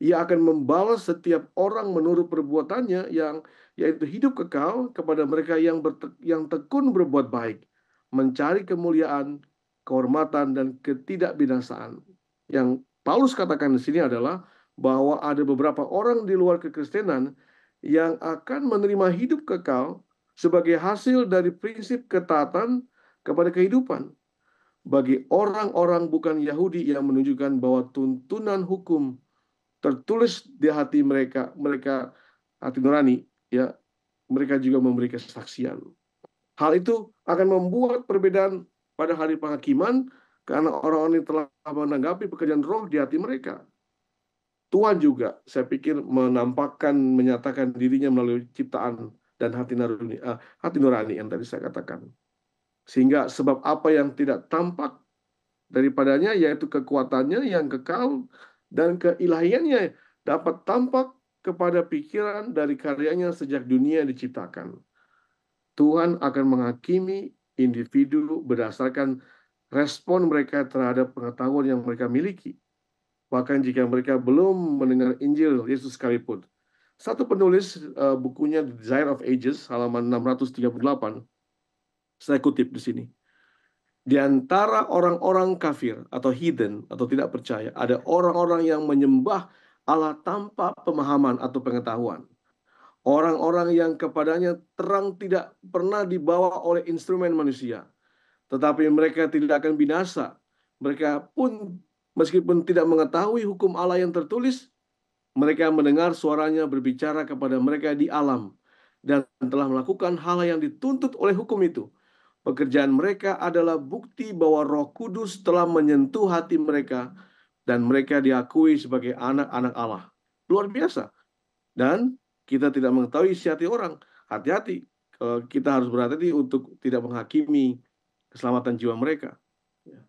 ia akan membalas setiap orang menurut perbuatannya yang yaitu hidup kekal kepada mereka yang berte, yang tekun berbuat baik, mencari kemuliaan, kehormatan dan ketidakbinasaan. Yang Paulus katakan di sini adalah bahwa ada beberapa orang di luar kekristenan yang akan menerima hidup kekal sebagai hasil dari prinsip ketaatan kepada kehidupan bagi orang-orang bukan Yahudi yang menunjukkan bahwa tuntunan hukum tertulis di hati mereka, mereka hati nurani, ya, mereka juga memberi kesaksian. Hal itu akan membuat perbedaan pada hari penghakiman karena orang-orang ini telah menanggapi pekerjaan roh di hati mereka. Tuhan juga, saya pikir menampakkan, menyatakan dirinya melalui ciptaan dan hati nurani, eh, hati nurani yang tadi saya katakan. Sehingga sebab apa yang tidak tampak daripadanya yaitu kekuatannya yang kekal dan keilahiannya dapat tampak kepada pikiran dari karyanya sejak dunia diciptakan. Tuhan akan menghakimi individu berdasarkan respon mereka terhadap pengetahuan yang mereka miliki. Bahkan jika mereka belum mendengar Injil Yesus sekalipun. Satu penulis uh, bukunya The Desire of Ages halaman 638 saya kutip di sini. Di antara orang-orang kafir atau hidden atau tidak percaya, ada orang-orang yang menyembah Allah tanpa pemahaman atau pengetahuan. Orang-orang yang kepadanya terang tidak pernah dibawa oleh instrumen manusia. Tetapi mereka tidak akan binasa. Mereka pun meskipun tidak mengetahui hukum Allah yang tertulis, mereka mendengar suaranya berbicara kepada mereka di alam dan telah melakukan hal yang dituntut oleh hukum itu. Pekerjaan mereka adalah bukti bahwa Roh Kudus telah menyentuh hati mereka dan mereka diakui sebagai anak-anak Allah. Luar biasa. Dan kita tidak mengetahui isi hati orang. Hati-hati. Kita harus berhati-hati untuk tidak menghakimi keselamatan jiwa mereka. Ya.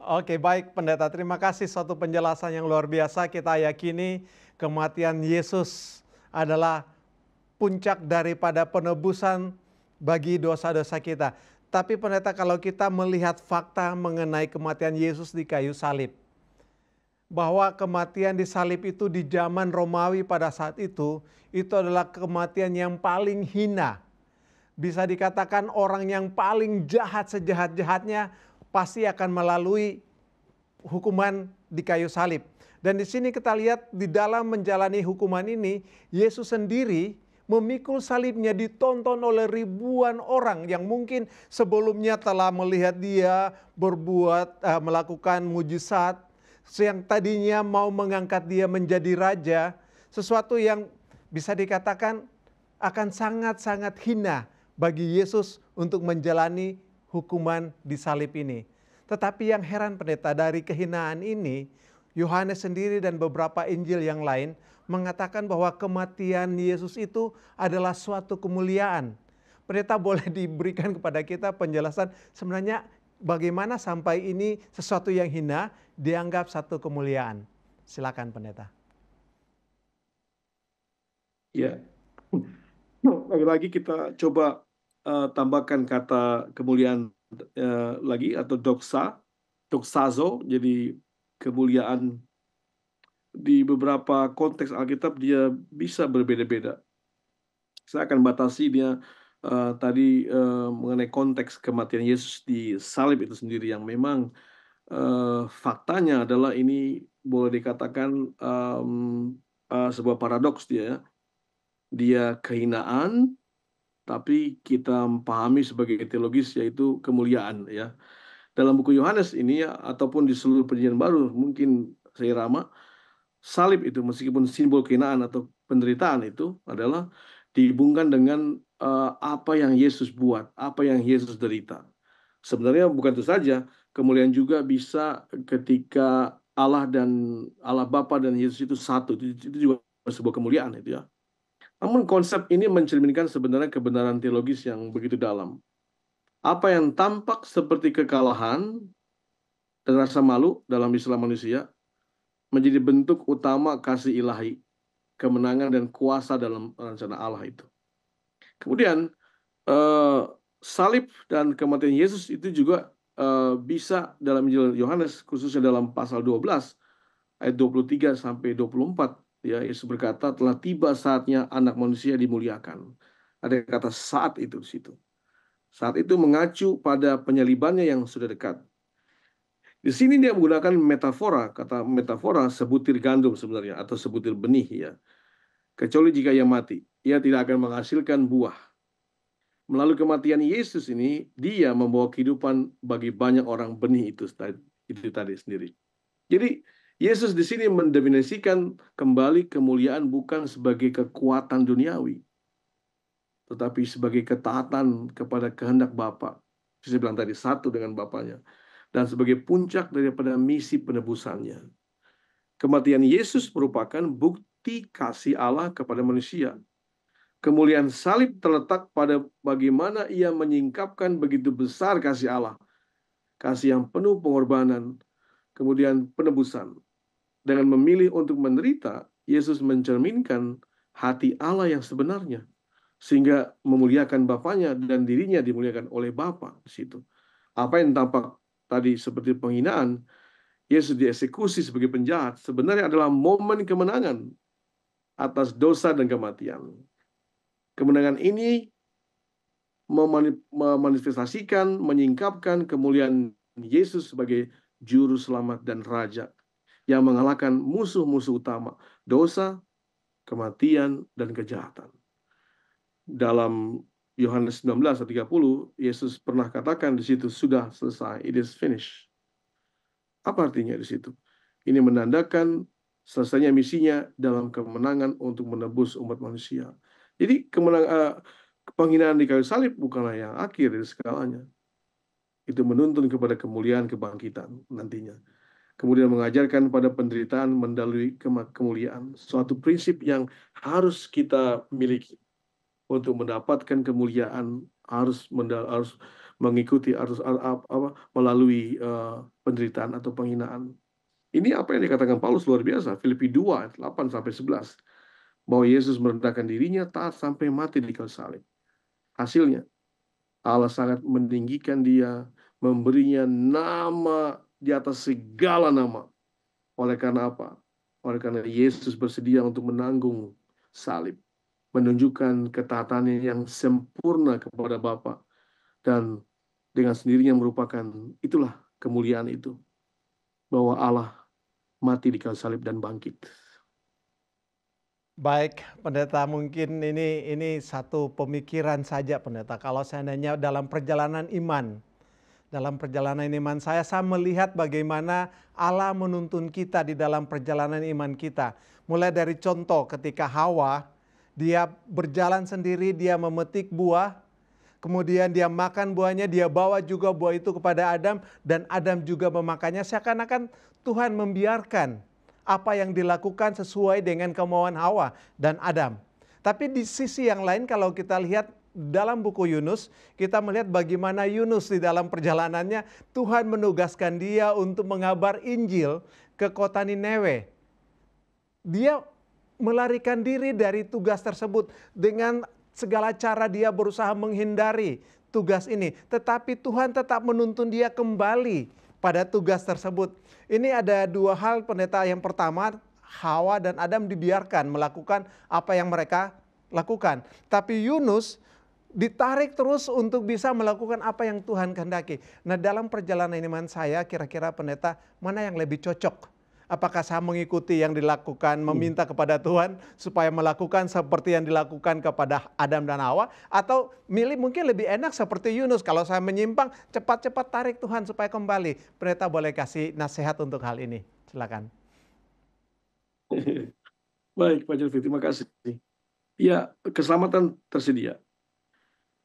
Oke baik pendeta terima kasih suatu penjelasan yang luar biasa kita yakini kematian Yesus adalah puncak daripada penebusan bagi dosa-dosa kita. Tapi pendeta kalau kita melihat fakta mengenai kematian Yesus di kayu salib. Bahwa kematian di salib itu di zaman Romawi pada saat itu, itu adalah kematian yang paling hina. Bisa dikatakan orang yang paling jahat sejahat-jahatnya pasti akan melalui hukuman di kayu salib. Dan di sini kita lihat di dalam menjalani hukuman ini, Yesus sendiri memikul salibnya ditonton oleh ribuan orang yang mungkin sebelumnya telah melihat dia berbuat uh, melakukan mujizat yang tadinya mau mengangkat dia menjadi raja, sesuatu yang bisa dikatakan akan sangat-sangat hina bagi Yesus untuk menjalani hukuman di salib ini. Tetapi yang heran pendeta dari kehinaan ini, Yohanes sendiri dan beberapa Injil yang lain mengatakan bahwa kematian Yesus itu adalah suatu kemuliaan. Pendeta boleh diberikan kepada kita penjelasan sebenarnya bagaimana sampai ini sesuatu yang hina dianggap satu kemuliaan. Silakan pendeta. Ya, nah, lagi-lagi kita coba uh, tambahkan kata kemuliaan uh, lagi atau doksa, doksazo, jadi kemuliaan di beberapa konteks Alkitab dia bisa berbeda-beda. Saya akan batasi dia uh, tadi uh, mengenai konteks kematian Yesus di salib itu sendiri yang memang uh, faktanya adalah ini boleh dikatakan um, uh, sebuah paradoks dia ya. Dia kehinaan tapi kita pahami sebagai teologis yaitu kemuliaan ya. Dalam buku Yohanes ini ya, ataupun di seluruh perjanjian baru mungkin saya ramah salib itu meskipun simbol kinaan atau penderitaan itu adalah dihubungkan dengan uh, apa yang Yesus buat, apa yang Yesus derita. Sebenarnya bukan itu saja, kemuliaan juga bisa ketika Allah dan Allah Bapa dan Yesus itu satu, itu, itu juga sebuah kemuliaan itu ya. Namun konsep ini mencerminkan sebenarnya kebenaran teologis yang begitu dalam. Apa yang tampak seperti kekalahan dan rasa malu dalam Islam manusia menjadi bentuk utama kasih ilahi, kemenangan dan kuasa dalam rencana Allah itu. Kemudian eh, salib dan kematian Yesus itu juga eh, bisa dalam Injil Yohanes khususnya dalam pasal 12 ayat 23 sampai 24 ya Yesus berkata telah tiba saatnya anak manusia dimuliakan. Ada kata saat itu di situ. Saat itu mengacu pada penyalibannya yang sudah dekat. Di sini dia menggunakan metafora, kata metafora sebutir gandum sebenarnya atau sebutir benih ya. Kecuali jika ia mati, ia tidak akan menghasilkan buah. Melalui kematian Yesus ini, dia membawa kehidupan bagi banyak orang benih itu, itu tadi sendiri. Jadi Yesus di sini mendefinisikan kembali kemuliaan bukan sebagai kekuatan duniawi, tetapi sebagai ketaatan kepada kehendak Bapa. Saya bilang tadi satu dengan Bapaknya dan sebagai puncak daripada misi penebusannya. Kematian Yesus merupakan bukti kasih Allah kepada manusia. Kemuliaan salib terletak pada bagaimana ia menyingkapkan begitu besar kasih Allah. Kasih yang penuh pengorbanan, kemudian penebusan. Dengan memilih untuk menderita, Yesus mencerminkan hati Allah yang sebenarnya sehingga memuliakan bapaknya dan dirinya dimuliakan oleh bapa di situ. Apa yang tampak tadi seperti penghinaan, Yesus dieksekusi sebagai penjahat sebenarnya adalah momen kemenangan atas dosa dan kematian. Kemenangan ini memanifestasikan, menyingkapkan kemuliaan Yesus sebagai juru selamat dan raja yang mengalahkan musuh-musuh utama, dosa, kematian, dan kejahatan. Dalam Yohanes 19 30, Yesus pernah katakan di situ sudah selesai, it is finished. Apa artinya di situ? Ini menandakan selesainya misinya dalam kemenangan untuk menebus umat manusia. Jadi kemenangan, uh, eh, penghinaan di kayu salib bukanlah yang akhir dari segalanya. Itu menuntun kepada kemuliaan kebangkitan nantinya. Kemudian mengajarkan pada penderitaan mendalui kemuliaan. Suatu prinsip yang harus kita miliki untuk mendapatkan kemuliaan harus harus mengikuti harus apa melalui eh, penderitaan atau penghinaan. Ini apa yang dikatakan Paulus luar biasa Filipi 2 8 sampai 11 bahwa Yesus merendahkan dirinya taat sampai mati di kayu salib. Hasilnya Allah sangat meninggikan dia, memberinya nama di atas segala nama. Oleh karena apa? Oleh karena Yesus bersedia untuk menanggung salib menunjukkan ketaatan yang sempurna kepada Bapa dan dengan sendirinya merupakan itulah kemuliaan itu bahwa Allah mati di kayu salib dan bangkit. Baik, pendeta mungkin ini ini satu pemikiran saja pendeta. Kalau seandainya dalam perjalanan iman, dalam perjalanan iman saya saya melihat bagaimana Allah menuntun kita di dalam perjalanan iman kita. Mulai dari contoh ketika Hawa dia berjalan sendiri, dia memetik buah, kemudian dia makan buahnya, dia bawa juga buah itu kepada Adam, dan Adam juga memakannya. Seakan-akan Tuhan membiarkan apa yang dilakukan sesuai dengan kemauan Hawa dan Adam. Tapi di sisi yang lain kalau kita lihat dalam buku Yunus, kita melihat bagaimana Yunus di dalam perjalanannya Tuhan menugaskan dia untuk mengabar Injil ke kota Nineveh. Dia melarikan diri dari tugas tersebut dengan segala cara dia berusaha menghindari tugas ini, tetapi Tuhan tetap menuntun dia kembali pada tugas tersebut. Ini ada dua hal pendeta. Yang pertama, Hawa dan Adam dibiarkan melakukan apa yang mereka lakukan. Tapi Yunus ditarik terus untuk bisa melakukan apa yang Tuhan kehendaki. Nah, dalam perjalanan iman saya kira-kira pendeta mana yang lebih cocok? apakah saya mengikuti yang dilakukan hmm. meminta kepada Tuhan supaya melakukan seperti yang dilakukan kepada Adam dan Hawa atau milih mungkin lebih enak seperti Yunus kalau saya menyimpang cepat-cepat tarik Tuhan supaya kembali. Pendeta boleh kasih nasihat untuk hal ini. Silakan. Baik, Pak Jelvi, terima kasih. Ya, keselamatan tersedia.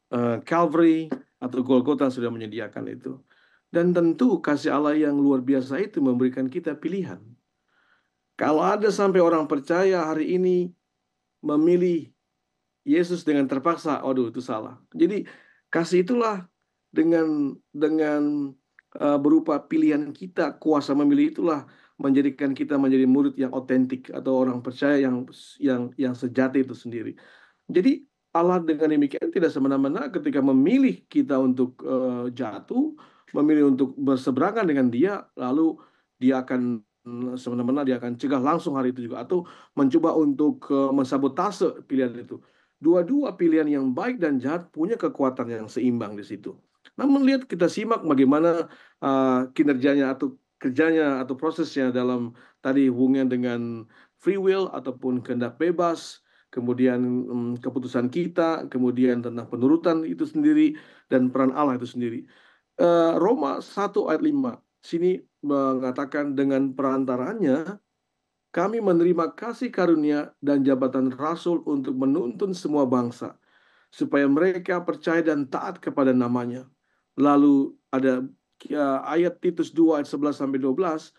Eh, Calvary atau Golgota sudah menyediakan itu. Dan tentu kasih Allah yang luar biasa itu memberikan kita pilihan. Kalau ada sampai orang percaya hari ini memilih Yesus dengan terpaksa, aduh itu salah. Jadi kasih itulah dengan dengan uh, berupa pilihan kita, kuasa memilih itulah menjadikan kita menjadi murid yang otentik atau orang percaya yang yang yang sejati itu sendiri. Jadi Allah dengan demikian tidak semena-mena ketika memilih kita untuk uh, jatuh, memilih untuk berseberangan dengan dia lalu dia akan semena-mena dia akan cegah langsung hari itu juga atau mencoba untuk eh, mensabotase pilihan itu. Dua-dua pilihan yang baik dan jahat punya kekuatan yang seimbang di situ. Namun lihat kita simak bagaimana uh, kinerjanya atau kerjanya atau prosesnya dalam tadi hubungan dengan free will ataupun kehendak bebas, kemudian um, keputusan kita, kemudian tentang penurutan itu sendiri dan peran Allah itu sendiri. Eh, Roma 1 ayat 5 sini mengatakan dengan perantaranya kami menerima kasih karunia dan jabatan rasul untuk menuntun semua bangsa supaya mereka percaya dan taat kepada namanya. Lalu ada eh, ayat Titus 2 ayat 11 sampai 12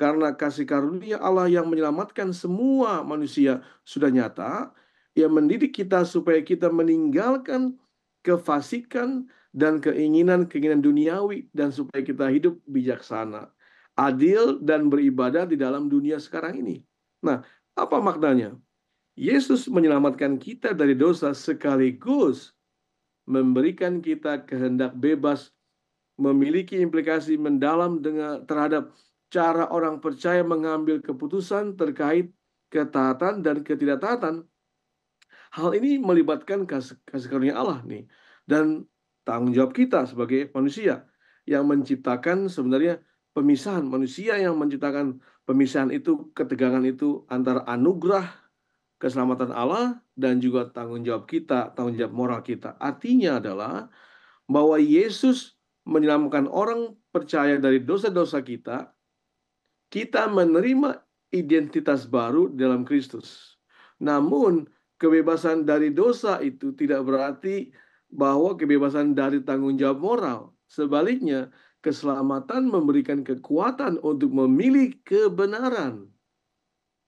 karena kasih karunia Allah yang menyelamatkan semua manusia sudah nyata, ia mendidik kita supaya kita meninggalkan kefasikan dan keinginan-keinginan duniawi dan supaya kita hidup bijaksana, adil dan beribadah di dalam dunia sekarang ini. Nah, apa maknanya? Yesus menyelamatkan kita dari dosa sekaligus memberikan kita kehendak bebas memiliki implikasi mendalam dengan terhadap cara orang percaya mengambil keputusan terkait ketaatan dan ketidaktaatan. Hal ini melibatkan kasih karunia Allah nih dan tanggung jawab kita sebagai manusia yang menciptakan sebenarnya pemisahan manusia yang menciptakan pemisahan itu ketegangan itu antara anugerah keselamatan Allah dan juga tanggung jawab kita, tanggung jawab moral kita. Artinya adalah bahwa Yesus menyelamatkan orang percaya dari dosa-dosa kita, kita menerima identitas baru dalam Kristus. Namun, kebebasan dari dosa itu tidak berarti bahwa kebebasan dari tanggung jawab moral. Sebaliknya, keselamatan memberikan kekuatan untuk memilih kebenaran.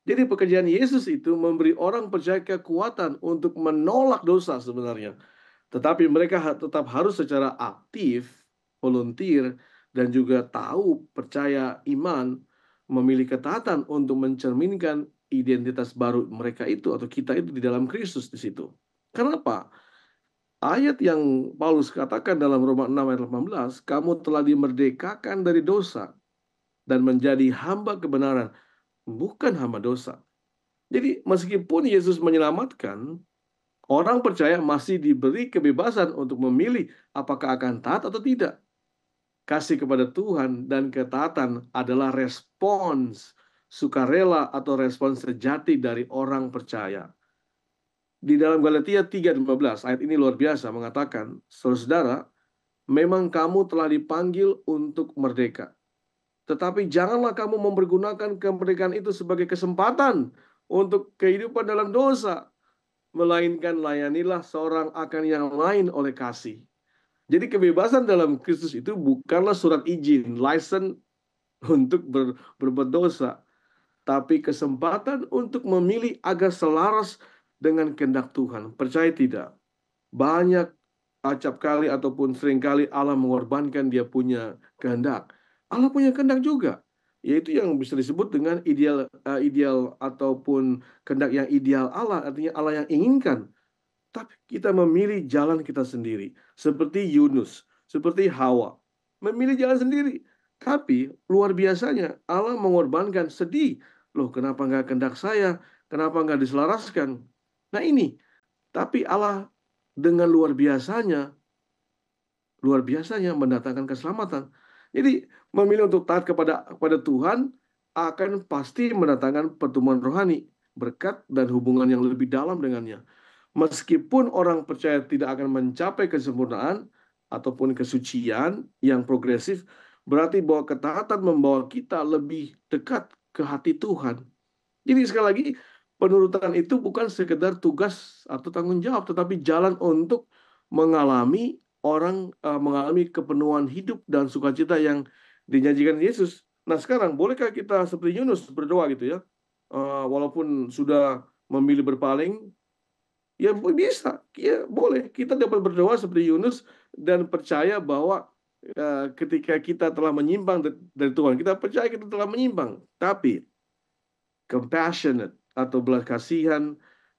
Jadi pekerjaan Yesus itu memberi orang percaya kekuatan untuk menolak dosa sebenarnya. Tetapi mereka tetap harus secara aktif, volunteer, dan juga tahu, percaya, iman, memilih ketaatan untuk mencerminkan identitas baru mereka itu atau kita itu di dalam Kristus di situ. Kenapa? ayat yang Paulus katakan dalam Roma 6 ayat 18, kamu telah dimerdekakan dari dosa dan menjadi hamba kebenaran, bukan hamba dosa. Jadi meskipun Yesus menyelamatkan, orang percaya masih diberi kebebasan untuk memilih apakah akan taat atau tidak. Kasih kepada Tuhan dan ketaatan adalah respons sukarela atau respons sejati dari orang percaya di dalam Galatia 3:15 ayat ini luar biasa mengatakan, saudara-saudara, memang kamu telah dipanggil untuk merdeka. Tetapi janganlah kamu mempergunakan kemerdekaan itu sebagai kesempatan untuk kehidupan dalam dosa, melainkan layanilah seorang akan yang lain oleh kasih. Jadi kebebasan dalam Kristus itu bukanlah surat izin, license untuk ber, berbuat dosa, tapi kesempatan untuk memilih agar selaras dengan kehendak Tuhan. Percaya tidak? Banyak acap kali ataupun seringkali Allah mengorbankan dia punya kehendak. Allah punya kehendak juga, yaitu yang bisa disebut dengan ideal uh, ideal ataupun kehendak yang ideal Allah, artinya Allah yang inginkan. Tapi kita memilih jalan kita sendiri, seperti Yunus, seperti Hawa, memilih jalan sendiri. Tapi luar biasanya Allah mengorbankan sedih. Loh, kenapa nggak kehendak saya? Kenapa nggak diselaraskan? Nah ini, tapi Allah dengan luar biasanya, luar biasanya mendatangkan keselamatan. Jadi memilih untuk taat kepada kepada Tuhan akan pasti mendatangkan pertumbuhan rohani, berkat dan hubungan yang lebih dalam dengannya. Meskipun orang percaya tidak akan mencapai kesempurnaan ataupun kesucian yang progresif, berarti bahwa ketaatan membawa kita lebih dekat ke hati Tuhan. Jadi sekali lagi, penurutan itu bukan sekedar tugas atau tanggung jawab, tetapi jalan untuk mengalami orang uh, mengalami kepenuhan hidup dan sukacita yang dinyajikan Yesus. Nah sekarang bolehkah kita seperti Yunus berdoa gitu ya, uh, walaupun sudah memilih berpaling, ya bisa, ya boleh. Kita dapat berdoa seperti Yunus dan percaya bahwa uh, ketika kita telah menyimpang dari Tuhan, kita percaya kita telah menyimpang, tapi compassionate atau belas kasihan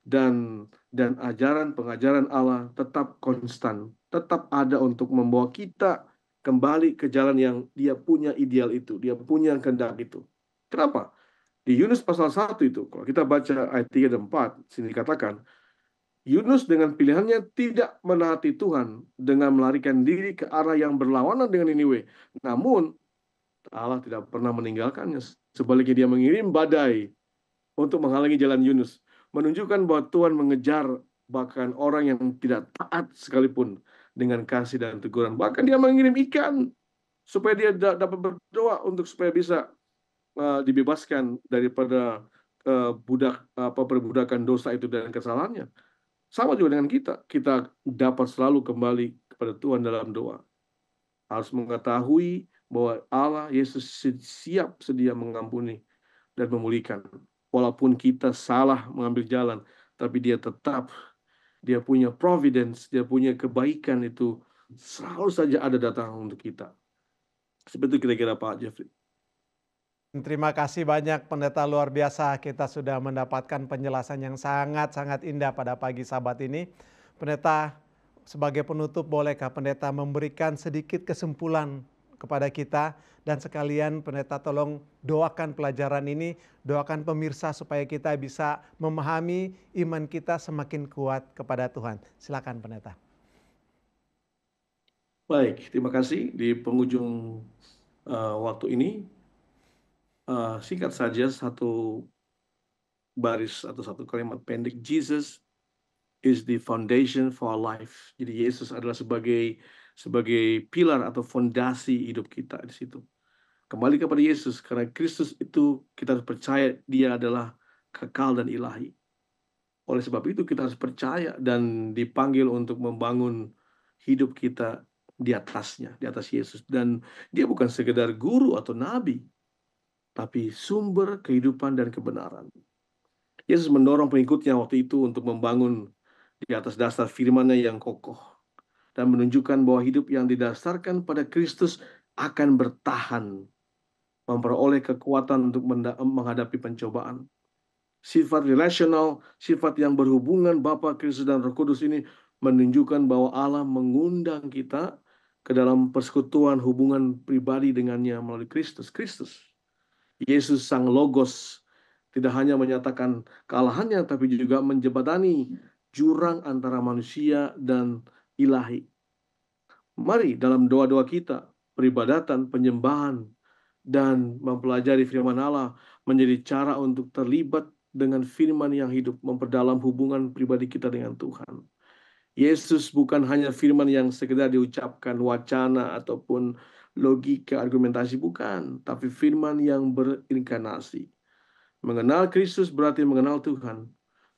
dan dan ajaran pengajaran Allah tetap konstan, tetap ada untuk membawa kita kembali ke jalan yang dia punya ideal itu, dia punya kehendak itu. Kenapa? Di Yunus pasal 1 itu, kalau kita baca ayat 3 dan 4, sini dikatakan, Yunus dengan pilihannya tidak menaati Tuhan dengan melarikan diri ke arah yang berlawanan dengan Niniwe. Namun, Allah tidak pernah meninggalkannya. Sebaliknya dia mengirim badai untuk menghalangi jalan Yunus, menunjukkan bahwa Tuhan mengejar bahkan orang yang tidak taat sekalipun dengan kasih dan teguran. Bahkan dia mengirim ikan supaya dia dapat berdoa untuk supaya bisa uh, dibebaskan daripada uh, budak apa perbudakan dosa itu dan kesalahannya. Sama juga dengan kita, kita dapat selalu kembali kepada Tuhan dalam doa. Harus mengetahui bahwa Allah Yesus siap sedia mengampuni dan memulihkan walaupun kita salah mengambil jalan, tapi dia tetap dia punya providence, dia punya kebaikan itu selalu saja ada datang untuk kita. Seperti itu kira-kira Pak Jeffrey. Terima kasih banyak pendeta luar biasa kita sudah mendapatkan penjelasan yang sangat-sangat indah pada pagi sabat ini. Pendeta sebagai penutup bolehkah pendeta memberikan sedikit kesimpulan kepada kita dan sekalian pendeta tolong doakan pelajaran ini, doakan pemirsa supaya kita bisa memahami iman kita semakin kuat kepada Tuhan. Silakan pendeta. Baik, terima kasih di penghujung uh, waktu ini uh, singkat saja satu baris atau satu kalimat pendek Jesus is the foundation for life. Jadi Yesus adalah sebagai sebagai pilar atau fondasi hidup kita di situ. Kembali kepada Yesus karena Kristus itu kita harus percaya dia adalah kekal dan ilahi. Oleh sebab itu kita harus percaya dan dipanggil untuk membangun hidup kita di atasnya, di atas Yesus. Dan dia bukan sekedar guru atau nabi, tapi sumber kehidupan dan kebenaran. Yesus mendorong pengikutnya waktu itu untuk membangun di atas dasar firman-Nya yang kokoh dan menunjukkan bahwa hidup yang didasarkan pada Kristus akan bertahan, memperoleh kekuatan untuk menghadapi pencobaan. Sifat relasional, sifat yang berhubungan Bapa Kristus dan Roh Kudus ini menunjukkan bahwa Allah mengundang kita ke dalam persekutuan hubungan pribadi dengannya melalui Kristus. Kristus, Yesus Sang Logos, tidak hanya menyatakan kealahannya, tapi juga menjebatani jurang antara manusia dan ilahi. Mari dalam doa-doa kita, peribadatan, penyembahan, dan mempelajari firman Allah menjadi cara untuk terlibat dengan firman yang hidup, memperdalam hubungan pribadi kita dengan Tuhan. Yesus bukan hanya firman yang sekedar diucapkan wacana ataupun logika argumentasi bukan, tapi firman yang berinkarnasi. Mengenal Kristus berarti mengenal Tuhan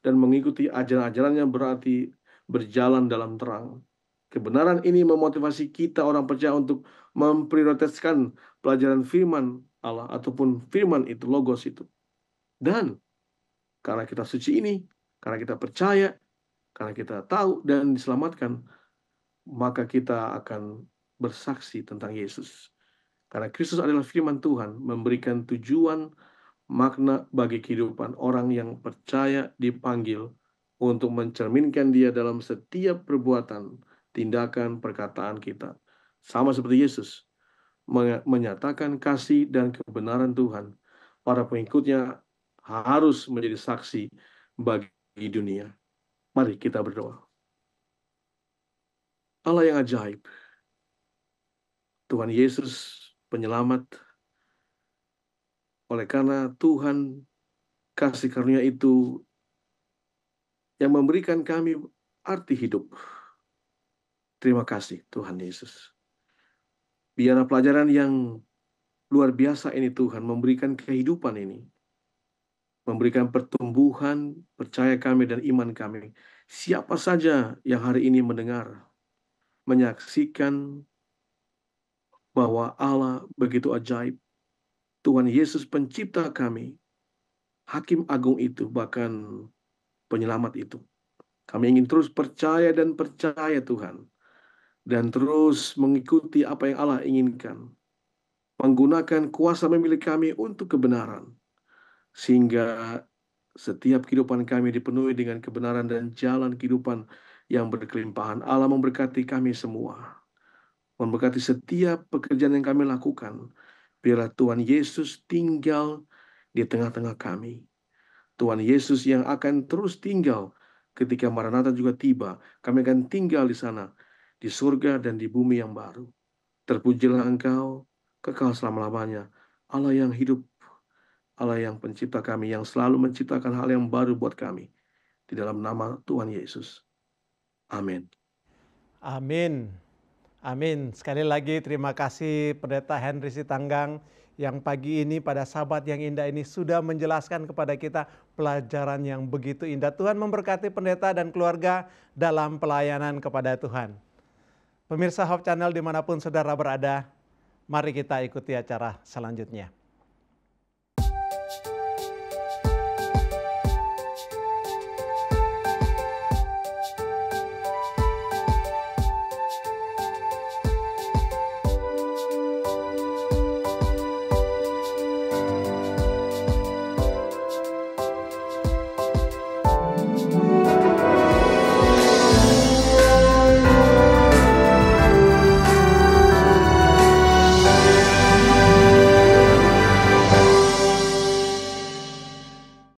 dan mengikuti ajaran ajaran yang berarti berjalan dalam terang. Kebenaran ini memotivasi kita orang percaya untuk memprioritaskan pelajaran firman Allah ataupun firman itu, logos itu. Dan karena kita suci ini, karena kita percaya, karena kita tahu dan diselamatkan, maka kita akan bersaksi tentang Yesus. Karena Kristus adalah firman Tuhan, memberikan tujuan makna bagi kehidupan orang yang percaya dipanggil untuk mencerminkan dia dalam setiap perbuatan tindakan, perkataan kita. Sama seperti Yesus menyatakan kasih dan kebenaran Tuhan. Para pengikutnya harus menjadi saksi bagi dunia. Mari kita berdoa. Allah yang ajaib, Tuhan Yesus penyelamat, oleh karena Tuhan kasih karunia itu yang memberikan kami arti hidup. Terima kasih Tuhan Yesus. Biarlah pelajaran yang luar biasa ini Tuhan memberikan kehidupan ini. Memberikan pertumbuhan, percaya kami dan iman kami. Siapa saja yang hari ini mendengar, menyaksikan bahwa Allah begitu ajaib. Tuhan Yesus pencipta kami, Hakim Agung itu, bahkan penyelamat itu. Kami ingin terus percaya dan percaya Tuhan dan terus mengikuti apa yang Allah inginkan. Menggunakan kuasa memilih kami untuk kebenaran. Sehingga setiap kehidupan kami dipenuhi dengan kebenaran dan jalan kehidupan yang berkelimpahan. Allah memberkati kami semua. Memberkati setiap pekerjaan yang kami lakukan. Biarlah Tuhan Yesus tinggal di tengah-tengah kami. Tuhan Yesus yang akan terus tinggal ketika Maranatha juga tiba. Kami akan tinggal di sana di surga dan di bumi yang baru. Terpujilah engkau, kekal selama-lamanya. Allah yang hidup, Allah yang pencipta kami, yang selalu menciptakan hal yang baru buat kami. Di dalam nama Tuhan Yesus. Amin. Amin. Amin. Sekali lagi terima kasih Pendeta Henry Sitanggang yang pagi ini pada sahabat yang indah ini sudah menjelaskan kepada kita pelajaran yang begitu indah. Tuhan memberkati pendeta dan keluarga dalam pelayanan kepada Tuhan. Pemirsa Hope Channel dimanapun saudara berada, mari kita ikuti acara selanjutnya.